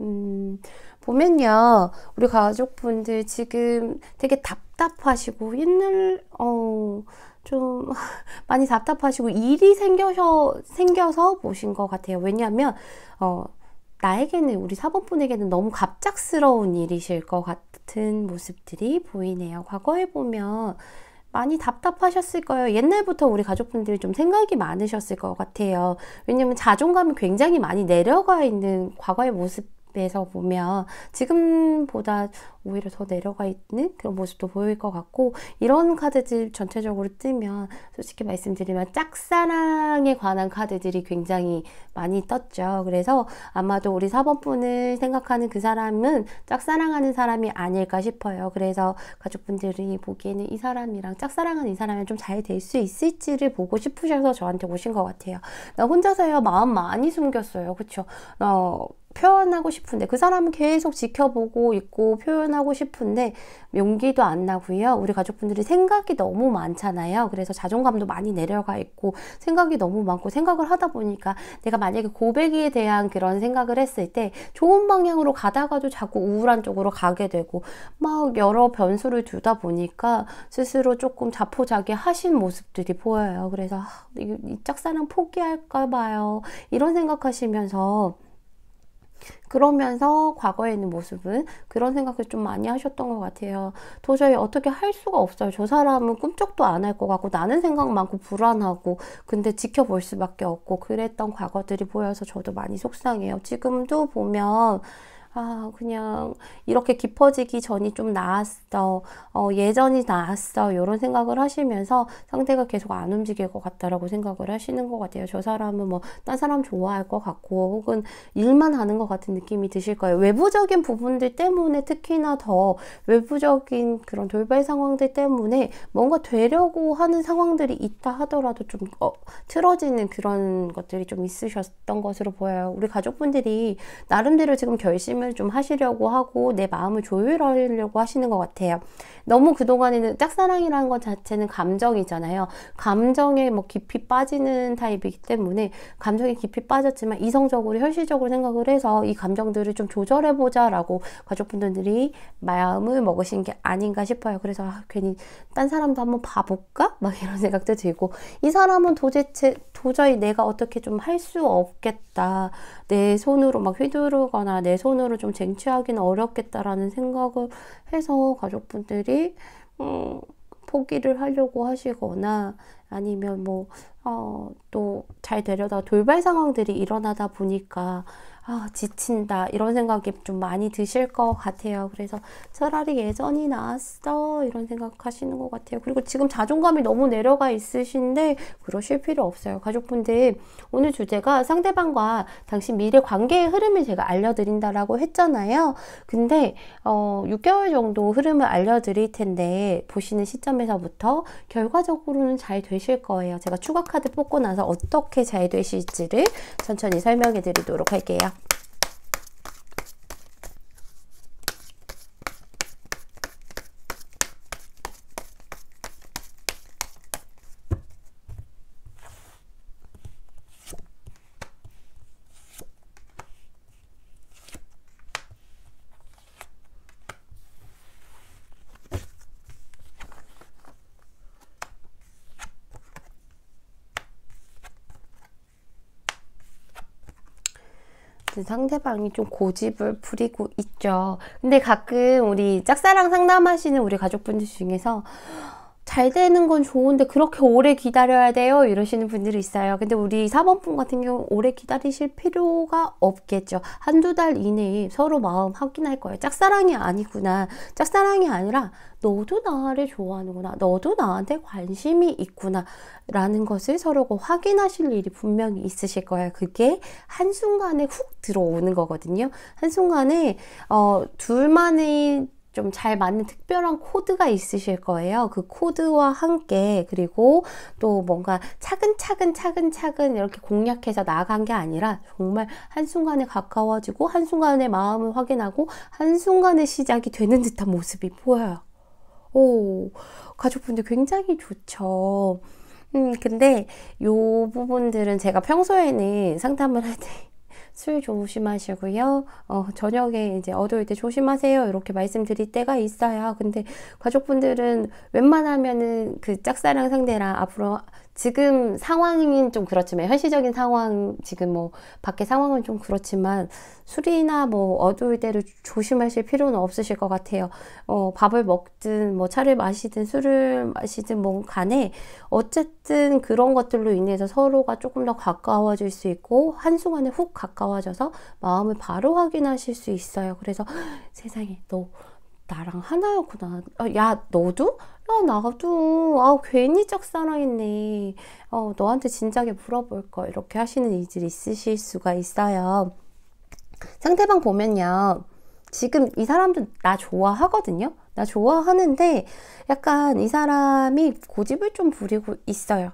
음, 보면요. 우리 가족분들 지금 되게 답답하시고 옛날 어, 좀 많이 답답하시고 일이 생겨서, 생겨서 보신 것 같아요. 왜냐하면 어, 나에게는 우리 사법분에게는 너무 갑작스러운 일이실 것 같은 모습들이 보이네요. 과거에 보면 많이 답답하셨을 거예요. 옛날부터 우리 가족분들이 좀 생각이 많으셨을 것 같아요. 왜냐면 자존감이 굉장히 많이 내려가 있는 과거의 모습 에서 보면 지금보다 오히려 더 내려가 있는 그런 모습도 보일 것 같고 이런 카드들 전체적으로 뜨면 솔직히 말씀드리면 짝사랑에 관한 카드들이 굉장히 많이 떴죠. 그래서 아마도 우리 4번 분을 생각하는 그 사람은 짝사랑하는 사람이 아닐까 싶어요. 그래서 가족분들이 보기에는 이 사람이랑 짝사랑하는 이 사람이 랑좀 잘 될 수 있을지를 보고 싶으셔서 저한테 오신 것 같아요. 나 혼자서요 마음 많이 숨겼어요. 그쵸? 어, 표현하고 싶은데 그 사람은 계속 지켜보고 있고 표현하고 싶은데 용기도 안 나고요. 우리 가족분들이 생각이 너무 많잖아요. 그래서 자존감도 많이 내려가 있고 생각이 너무 많고 생각을 하다 보니까 내가 만약에 고백에 대한 그런 생각을 했을 때 좋은 방향으로 가다가도 자꾸 우울한 쪽으로 가게 되고 막 여러 변수를 두다 보니까 스스로 조금 자포자기 하신 모습들이 보여요. 그래서 아, 이, 이 짝사랑 포기할까 봐요. 이런 생각하시면서 그러면서 과거에 있는 모습은 그런 생각을 좀 많이 하셨던 것 같아요. 도저히 어떻게 할 수가 없어요. 저 사람은 꿈쩍도 안 할 것 같고 나는 생각 많고 불안하고 근데 지켜볼 수밖에 없고 그랬던 과거들이 보여서 저도 많이 속상해요. 지금도 보면 아, 그냥 이렇게 깊어지기 전이 좀 나았어. 어, 예전이 나았어. 이런 생각을 하시면서 상대가 계속 안 움직일 것 같다라고 생각을 하시는 것 같아요. 저 사람은 뭐, 딴 사람 좋아할 것 같고, 혹은 일만 하는 것 같은 느낌이 드실 거예요. 외부적인 부분들 때문에 특히나 더 외부적인 그런 돌발 상황들 때문에 뭔가 되려고 하는 상황들이 있다 하더라도 좀 어, 틀어지는 그런 것들이 좀 있으셨던 것으로 보여요. 우리 가족분들이 나름대로 지금 결심 말씀을 좀 하시려고 하고 내 마음을 조율하려고 하시는 것 같아요. 너무 그동안에는 짝사랑이라는 것 자체는 감정이잖아요. 감정에 뭐 깊이 빠지는 타입이기 때문에 감정에 깊이 빠졌지만 이성적으로 현실적으로 생각을 해서 이 감정들을 좀 조절해보자 라고 가족분들이 마음을 먹으신 게 아닌가 싶어요. 그래서 아, 괜히 딴 사람도 한번 봐볼까? 막 이런 생각도 들고 이 사람은 도대체 도저히 내가 어떻게 좀 할 수 없겠다. 내 손으로 막 휘두르거나 내 손으로 스스로 좀 쟁취하기는 어렵겠다라는 생각을 해서 가족분들이 음, 포기를 하려고 하시거나 아니면 뭐, 어, 또잘 되려다 돌발 상황들이 일어나다 보니까 아, 지친다 이런 생각이 좀 많이 드실 것 같아요. 그래서 차라리 예전이 나았어 이런 생각하시는 것 같아요. 그리고 지금 자존감이 너무 내려가 있으신데 그러실 필요 없어요. 가족분들 오늘 주제가 상대방과 당신 미래 관계의 흐름을 제가 알려드린다라고 했잖아요. 근데 어, 6개월 정도 흐름을 알려드릴 텐데 보시는 시점에서부터 결과적으로는 잘 되실 거예요. 제가 추가 카드 뽑고 나서 어떻게 잘 되실지를 천천히 설명해 드리도록 할게요. 지금 상대방이 좀 고집을 부리고 있죠. 근데 가끔 우리 짝사랑 상담하시는 우리 가족분들 중에서 잘 되는 건 좋은데 그렇게 오래 기다려야 돼요 이러시는 분들이 있어요 근데 우리 4번분 같은 경우 오래 기다리실 필요가 없겠죠 한두 달 이내에 서로 마음 확인할 거예요 짝사랑이 아니구나 짝사랑이 아니라 너도 나를 좋아하는구나 너도 나한테 관심이 있구나 라는 것을 서로가 확인하실 일이 분명히 있으실 거예요 그게 한순간에 훅 들어오는 거거든요 한순간에 어, 둘만의 좀잘 맞는 특별한 코드가 있으실 거예요. 그 코드와 함께 그리고 또 뭔가 차근차근 차근차근 이렇게 공략해서 나아간 게 아니라 정말 한순간에 가까워지고 한순간에 마음을 확인하고 한순간에 시작이 되는 듯한 모습이 보여요. 오, 가족분들 굉장히 좋죠. 음, 근데 요 부분들은 제가 평소에는 상담을 할때 술 조심하시고요. 어, 저녁에 이제 어두울 때 조심하세요. 이렇게 말씀드릴 때가 있어요. 근데 가족분들은 웬만하면은 그 짝사랑 상대랑 앞으로 지금 상황은 좀 그렇지만 현실적인 상황 지금 뭐 밖에 상황은 좀 그렇지만 술이나 뭐 어두울 때를 조심하실 필요는 없으실 것 같아요. 어, 밥을 먹든 뭐 차를 마시든 술을 마시든 뭐 간에 어쨌든 그런 것들로 인해서 서로가 조금 더 가까워질 수 있고 한순간에 훅 가까워져서 마음을 바로 확인하실 수 있어요. 그래서 세상에 너 나랑 하나였구나. 아, 야, 너도? 야, 나도. 아, 괜히 짝사랑했네. 어, 너한테 진작에 물어볼 거. 이렇게 하시는 이들 있으실 수가 있어요. 상대방 보면요. 지금 이 사람도 나 좋아하거든요. 나 좋아하는데 약간 이 사람이 고집을 좀 부리고 있어요.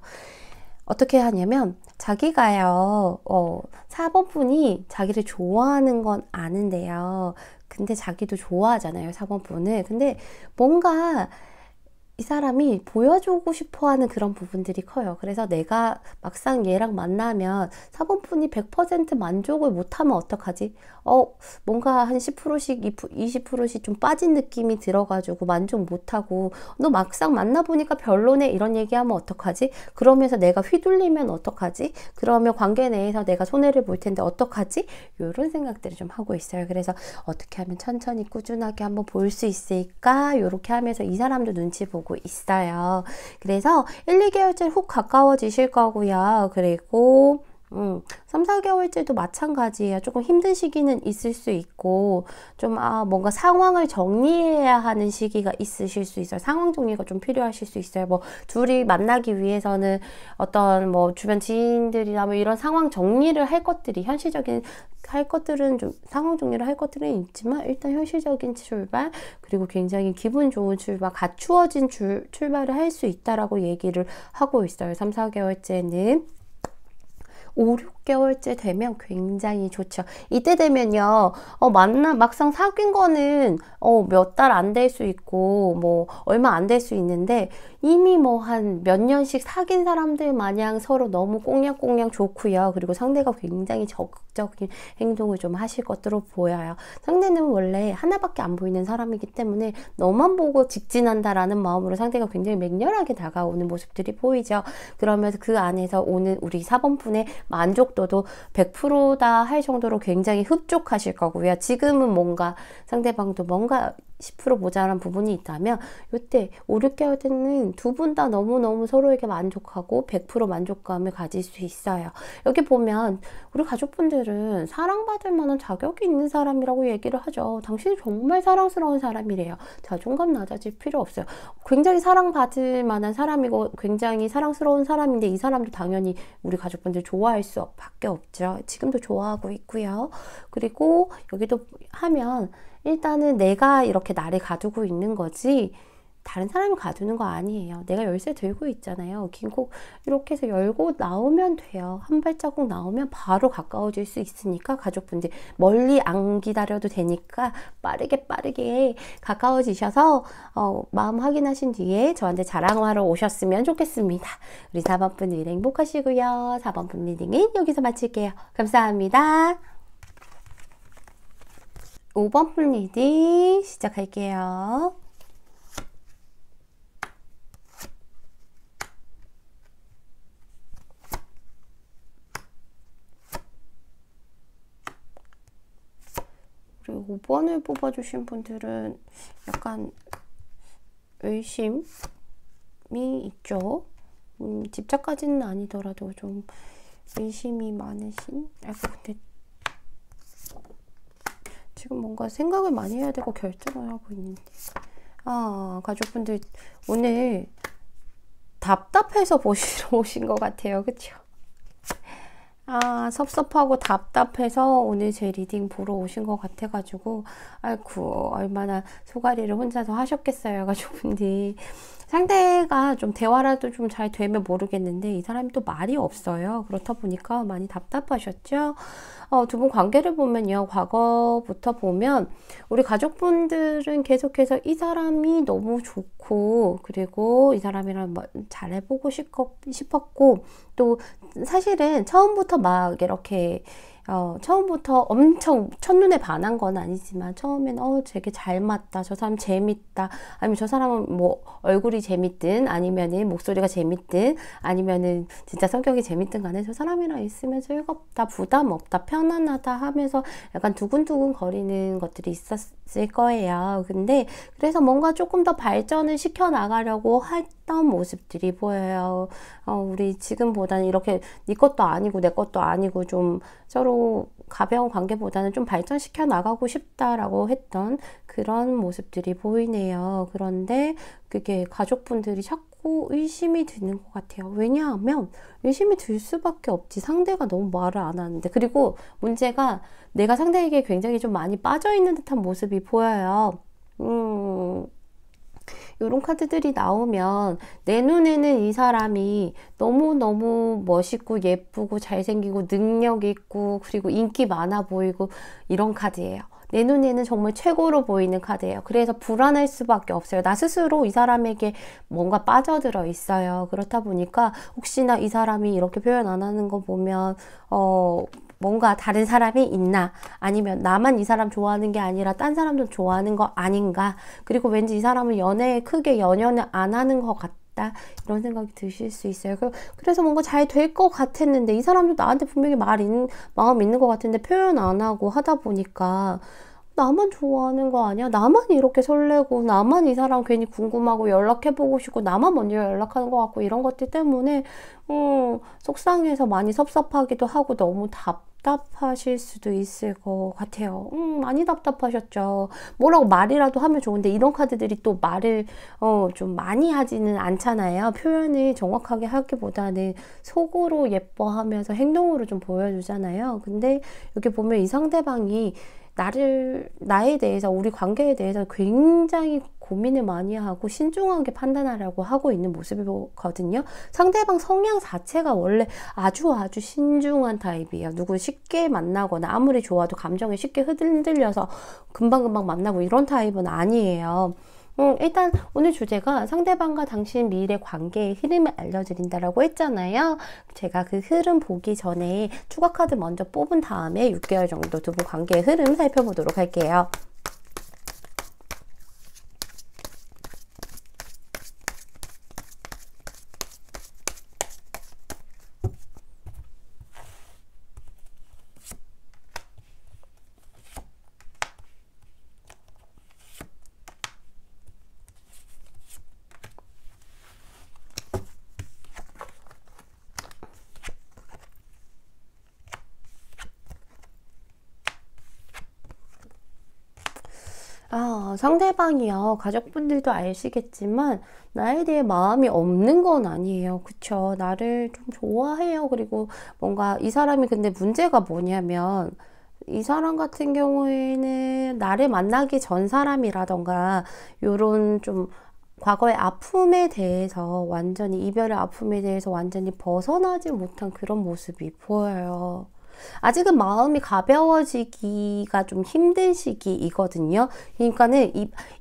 어떻게 하냐면 자기가요. 어, 사범분이 자기를 좋아하는 건 아는데요. 근데 자기도 좋아하잖아요, 4번 분을. 근데 뭔가 이 사람이 보여주고 싶어 하는 그런 부분들이 커요. 그래서 내가 막상 얘랑 만나면 사본분이 100% 만족을 못하면 어떡하지? 어, 뭔가 한 10%씩, 20%씩 좀 빠진 느낌이 들어가지고 만족 못하고, 너 막상 만나보니까 별로네? 이런 얘기하면 어떡하지? 그러면서 내가 휘둘리면 어떡하지? 그러면 관계 내에서 내가 손해를 볼 텐데 어떡하지? 이런 생각들을 좀 하고 있어요. 그래서 어떻게 하면 천천히 꾸준하게 한번 볼 수 있을까? 이렇게 하면서 이 사람도 눈치 보고, 나고 있어요. 그래서 1, 2개월째 훅 가까워지실 거고요. 그리고 음, 3, 4개월째도 마찬가지예요. 조금 힘든 시기는 있을 수 있고, 좀, 아, 뭔가 상황을 정리해야 하는 시기가 있으실 수 있어요. 상황 정리가 좀 필요하실 수 있어요. 뭐, 둘이 만나기 위해서는 어떤 뭐, 주변 지인들이나 뭐 이런 상황 정리를 할 것들이, 현실적인, 할 것들은 좀, 상황 정리를 할 것들은 있지만, 일단 현실적인 출발, 그리고 굉장히 기분 좋은 출발, 갖추어진 출, 출발을 할 수 있다라고 얘기를 하고 있어요. 3, 4개월째는. uğurlu 6개월째 되면 굉장히 좋죠. 이때 되면요, 어, 만나, 막상 사귄 거는, 어, 몇 달 안 될 수 있고, 뭐, 얼마 안 될 수 있는데, 이미 뭐 한 몇 년씩 사귄 사람들 마냥 서로 너무 꽁냥꽁냥 좋고요. 그리고 상대가 굉장히 적극적인 행동을 좀 하실 것으로 보여요. 상대는 원래 하나밖에 안 보이는 사람이기 때문에 너만 보고 직진한다라는 마음으로 상대가 굉장히 맹렬하게 다가오는 모습들이 보이죠. 그러면서 그 안에서 오는 우리 4번 분의 만족 만족도도 100%다 할 정도로 굉장히 흡족하실 거고요. 지금은 뭔가 상대방도 뭔가 10% 모자란 부분이 있다면 이때 5, 6개월 때는 두 분 다 너무너무 서로에게 만족하고 100% 만족감을 가질 수 있어요. 여기 보면 우리 가족분들은 사랑받을 만한 자격이 있는 사람이라고 얘기를 하죠. 당신이 정말 사랑스러운 사람이래요. 자존감 낮아질 필요 없어요. 굉장히 사랑받을 만한 사람이고 굉장히 사랑스러운 사람인데 이 사람도 당연히 우리 가족분들 좋아할 수밖에 없죠. 지금도 좋아하고 있고요. 그리고 여기도 하면 일단은 내가 이렇게 나를 가두고 있는 거지 다른 사람이 가두는 거 아니에요. 내가 열쇠 들고 있잖아요. 긴곡 이렇게 해서 열고 나오면 돼요. 한 발자국 나오면 바로 가까워질 수 있으니까 가족분들 멀리 안 기다려도 되니까 빠르게 빠르게 가까워지셔서 어, 마음 확인하신 뒤에 저한테 자랑하러 오셨으면 좋겠습니다. 우리 4번 분들 행복하시고요. 4번 분 리딩은 여기서 마칠게요. 감사합니다. 5번 분리디 시작할게요. 우리 5번을 뽑아주신 분들은 약간 의심이 있죠. 음, 집착까지는 아니더라도 좀 의심이 많으신? 아 근데 지금 뭔가 생각을 많이 해야 되고 결정을 하고 있는데 아 가족분들 오늘 답답해서 보시러 오신 것 같아요 그쵸? 아 섭섭하고 답답해서 오늘 제 리딩 보러 오신 것 같아가지고 아이쿠 얼마나 소가리를 혼자서 하셨겠어요 가족분들 상대가 좀 대화라도 좀 잘 되면 모르겠는데 이 사람이 또 말이 없어요 그렇다 보니까 많이 답답하셨죠 어, 두 분 관계를 보면요. 과거부터 보면 우리 가족분들은 계속해서 이 사람이 너무 좋고 그리고 이 사람이랑 뭐 잘해보고 싶었고 또 사실은 처음부터 막 이렇게 어, 처음부터 엄청 첫눈에 반한 건 아니지만 처음엔 어 되게 잘 맞다 저 사람 재밌다 아니면 저 사람은 뭐 얼굴이 재밌든 아니면은 목소리가 재밌든 아니면은 진짜 성격이 재밌든 간에 저 사람이랑 있으면 즐겁다 부담 없다 편안하다 하면서 약간 두근두근 거리는 것들이 있었 있을 거예요. 근데 그래서 뭔가 조금 더 발전을 시켜 나가려고 했던 모습들이 보여요. 어, 우리 지금보다는 이렇게 네 것도 아니고 내 것도 아니고 좀 서로 가벼운 관계보다는 좀 발전시켜 나가고 싶다라고 했던 그런 모습들이 보이네요. 그런데 그게 가족분들이 자꾸 오, 어, 의심이 드는 것 같아요. 왜냐하면 의심이 들 수밖에 없지. 상대가 너무 말을 안 하는데. 그리고 문제가 내가 상대에게 굉장히 좀 많이 빠져있는 듯한 모습이 보여요. 음, 이런 카드들이 나오면 내 눈에는 이 사람이 너무너무 멋있고 예쁘고 잘생기고 능력 있고 그리고 인기 많아 보이고 이런 카드예요. 내 눈에는 정말 최고로 보이는 카드예요. 그래서 불안할 수밖에 없어요. 나 스스로 이 사람에게 뭔가 빠져들어 있어요. 그렇다 보니까 혹시나 이 사람이 이렇게 표현 안 하는 거 보면 어 뭔가 다른 사람이 있나 아니면 나만 이 사람 좋아하는 게 아니라 딴 사람도 좋아하는 거 아닌가 그리고 왠지 이 사람은 연애에 크게 연연을 안 하는 것 같아 같다 이런 생각이 드실 수 있어요. 그래서 뭔가 잘 될 것 같았는데 이 사람도 나한테 분명히 말 있는 마음 있는 것 같은데 표현 안 하고 하다 보니까 나만 좋아하는 거 아니야? 나만 이렇게 설레고 나만 이 사람 괜히 궁금하고 연락해보고 싶고 나만 먼저 연락하는 것 같고 이런 것들 때문에 음, 속상해서 많이 섭섭하기도 하고 너무 답 답답하실 수도 있을 것 같아요. 음, 많이 답답하셨죠. 뭐라고 말이라도 하면 좋은데 이런 카드들이 또 말을 어, 좀 많이 하지는 않잖아요. 표현을 정확하게 하기보다는 속으로 예뻐하면서 행동으로 좀 보여주잖아요. 근데 이렇게 보면 이 상대방이 나를 나에 대해서 우리 관계에 대해서 굉장히 고민을 많이 하고 신중하게 판단하려고 하고 있는 모습이거든요. 상대방 성향 자체가 원래 아주 아주 신중한 타입이에요. 누구 쉽게 만나거나 아무리 좋아도 감정에 쉽게 흔들려서 금방금방 만나고 이런 타입은 아니에요. 음, 일단 오늘 주제가 상대방과 당신 미래 관계의 흐름을 알려드린다라고 했잖아요. 제가 그 흐름 보기 전에 추가 카드 먼저 뽑은 다음에 6개월 정도 두 분 관계의 흐름 살펴보도록 할게요. 상대방이요 가족분들도 아시겠지만 나에 대해 마음이 없는 건 아니에요 그쵸 나를 좀 좋아해요 그리고 뭔가 이 사람이 근데 문제가 뭐냐면 이 사람 같은 경우에는 나를 만나기 전 사람이라던가 요런 좀 과거의 아픔에 대해서 완전히 이별의 아픔에 대해서 완전히 벗어나지 못한 그런 모습이 보여요. 아직은 마음이 가벼워지기가 좀 힘든 시기이거든요. 그러니까는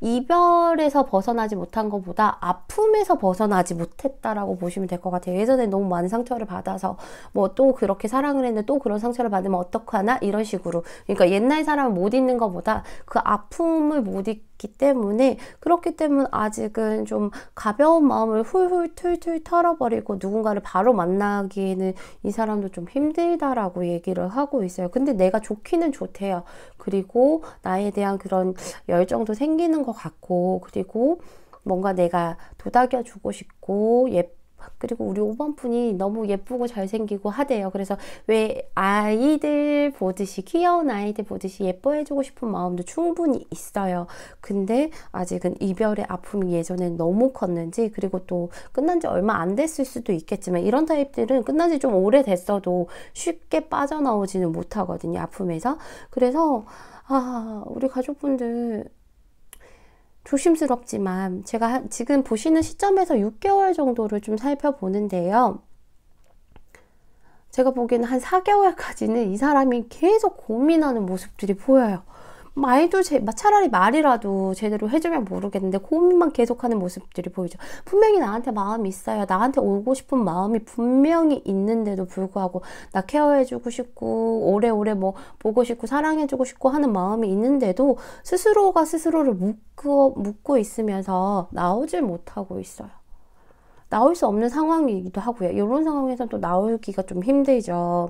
이별에서 벗어나지 못한 것보다 아픔에서 벗어나지 못했다라고 보시면 될 것 같아요. 예전에 너무 많은 상처를 받아서 뭐 또 그렇게 사랑을 했는데 또 그런 상처를 받으면 어떡하나 이런 식으로 그러니까 옛날 사람을 못 잊는 것보다 그 아픔을 못 잊기 때문에 그렇기 때문에 아직은 좀 가벼운 마음을 훌훌 툴툴 털어버리고 누군가를 바로 만나기에는 이 사람도 좀 힘들다라고 얘기 얘기를 하고 있어요. 근데 내가 좋기는 좋대요. 그리고 나에 대한 그런 열정도 생기는 것 같고, 그리고 뭔가 내가 도닥여 주고 싶고, 예쁘 그리고 우리 5번 분이 너무 예쁘고 잘생기고 하대요. 그래서 왜 아이들 보듯이 귀여운 아이들 보듯이 예뻐해주고 싶은 마음도 충분히 있어요. 근데 아직은 이별의 아픔이 예전엔 너무 컸는지 그리고 또 끝난 지 얼마 안 됐을 수도 있겠지만 이런 타입들은 끝난 지 좀 오래됐어도 쉽게 빠져나오지는 못하거든요. 아픔에서. 그래서 아 우리 가족분들 조심스럽지만 제가 지금 보시는 시점에서 6개월 정도를 좀 살펴보는데요. 제가 보기에는 한 4개월까지는 이 사람이 계속 고민하는 모습들이 보여요. 말도 제, 차라리 말이라도 제대로 해주면 모르겠는데 고민만 계속하는 모습들이 보이죠. 분명히 나한테 마음이 있어요. 나한테 오고 싶은 마음이 분명히 있는데도 불구하고 나 케어해주고 싶고 오래오래 뭐 보고 싶고 사랑해주고 싶고 하는 마음이 있는데도 스스로가 스스로를 묶어, 묶고 있으면서 나오질 못하고 있어요. 나올 수 없는 상황이기도 하고요. 이런 상황에서 또 나오기가 좀 힘들죠.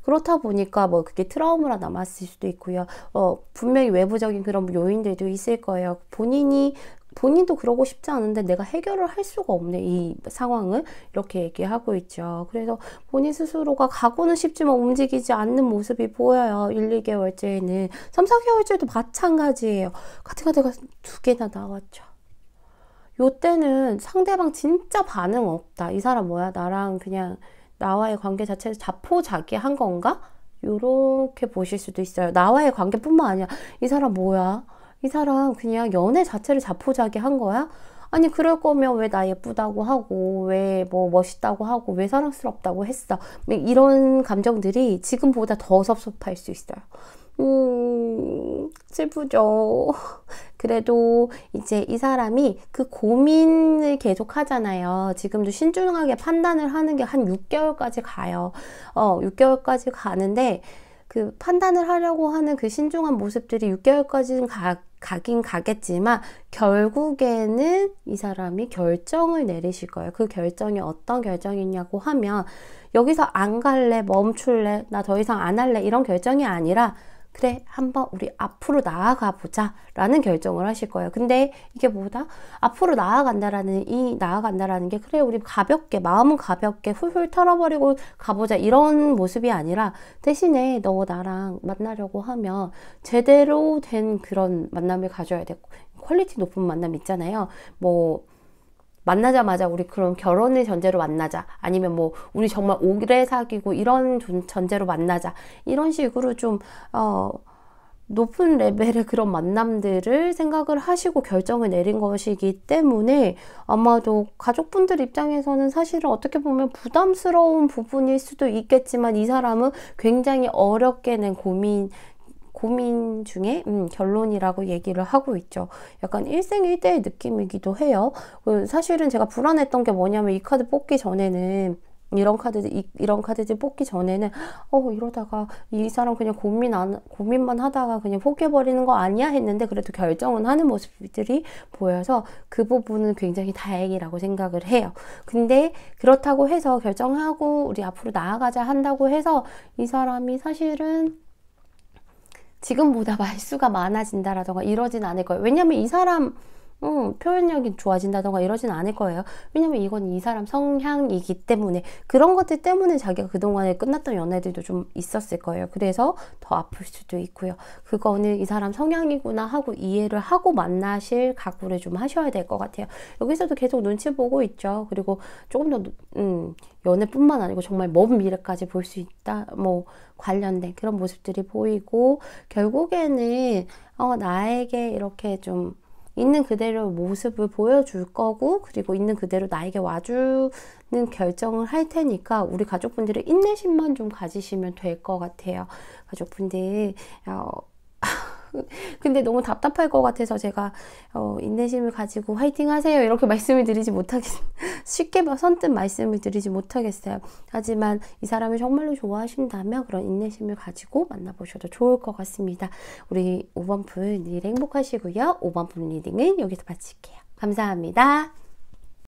그렇다 보니까 뭐 그게 트라우마라 남았을 수도 있고요. 어, 분명히 외부적인 그런 요인들도 있을 거예요. 본인이 본인도 그러고 싶지 않은데 내가 해결을 할 수가 없네 이 상황을 이렇게 얘기하고 있죠 그래서 본인 스스로가 가고는 싶지만 움직이지 않는 모습이 보여요 1, 2개월째에는 3, 4개월째도 마찬가지예요 같은 가데가 두 개나 나왔죠 요때는 상대방 진짜 반응 없다. 이 사람 뭐야? 나랑 그냥 나와의 관계 자체를 자포자기한 건가? 요렇게 보실 수도 있어요. 나와의 관계뿐만 아니라 이 사람 뭐야? 이 사람 그냥 연애 자체를 자포자기한 거야? 아니 그럴 거면 왜 나 예쁘다고 하고 왜 뭐 멋있다고 하고 왜 사랑스럽다고 했어 뭐 이런 감정들이 지금보다 더 섭섭할 수 있어요 음 슬프죠 그래도 이제 이 사람이 그 고민을 계속 하잖아요. 지금도 신중하게 판단을 하는 게 한 6개월까지 가요. 어, 6개월까지 가는데 그 판단을 하려고 하는 그 신중한 모습들이 6개월까지는 가, 가긴 가겠지만 결국에는 이 사람이 결정을 내리실 거예요. 그 결정이 어떤 결정이냐고 하면 여기서 안 갈래, 멈출래, 나 더 이상 안 할래 이런 결정이 아니라 그래 한번 우리 앞으로 나아가 보자 라는 결정을 하실 거예요 근데 이게 뭐다 앞으로 나아간다라는 이 나아간다라는 게 그래 우리 가볍게 마음은 가볍게 훌훌 털어버리고 가보자 이런 모습이 아니라 대신에 너 나랑 만나려고 하면 제대로 된 그런 만남을 가져야 되고 퀄리티 높은 만남 있잖아요 뭐 만나자마자 우리 그럼 결혼을 전제로 만나자 아니면 뭐 우리 정말 오래 사귀고 이런 전제로 만나자 이런 식으로 좀 어, 높은 레벨의 그런 만남들을 생각을 하시고 결정을 내린 것이기 때문에 아마도 가족분들 입장에서는 사실은 어떻게 보면 부담스러운 부분일 수도 있겠지만 이 사람은 굉장히 어렵게 낸 고민 고민 중에 음, 결론이라고 얘기를 하고 있죠. 약간 일생일대의 느낌이기도 해요. 그 사실은 제가 불안했던 게 뭐냐면 이 카드 뽑기 전에는 이런 카드들 이, 런 카드들 뽑기 전에는 어 이러다가 이 사람 그냥 고민 안 고민만 하다가 그냥 포기해 버리는 거 아니야 했는데 그래도 결정은 하는 모습들이 보여서 그 부분은 굉장히 다행이라고 생각을 해요. 근데 그렇다고 해서 결정하고 우리 앞으로 나아가자 한다고 해서 이 사람이 사실은 지금보다 말수가 많아진다라던가 이러진 않을 거예요. 왜냐면 이 사람 음, 표현력이 좋아진다던가 이러진 않을 거예요. 왜냐면 이건 이 사람 성향이기 때문에 그런 것들 때문에 자기가 그동안에 끝났던 연애들도 좀 있었을 거예요. 그래서 더 아플 수도 있고요. 그거는 이 사람 성향이구나 하고 이해를 하고 만나실 각오를 좀 하셔야 될 것 같아요. 여기서도 계속 눈치 보고 있죠. 그리고 조금 더 음, 연애뿐만 아니고 정말 먼 미래까지 볼 수 있다. 뭐 관련된 그런 모습들이 보이고 결국에는 어, 나에게 이렇게 좀 있는 그대로 모습을 보여줄 거고 그리고 있는 그대로 나에게 와주는 결정을 할 테니까 우리 가족분들의 인내심만 좀 가지시면 될 것 같아요. 가족분들 어, 근데 너무 답답할 것 같아서 제가 어, 인내심을 가지고 화이팅 하세요 이렇게 말씀을 드리지 못하겠 쉽게 선뜻 말씀을 드리지 못하겠어요 하지만 이 사람을 정말로 좋아하신다면 그런 인내심을 가지고 만나보셔도 좋을 것 같습니다 우리 5번 풀 리딩 행복하시고요 5번 풀 리딩은 여기서 마칠게요 감사합니다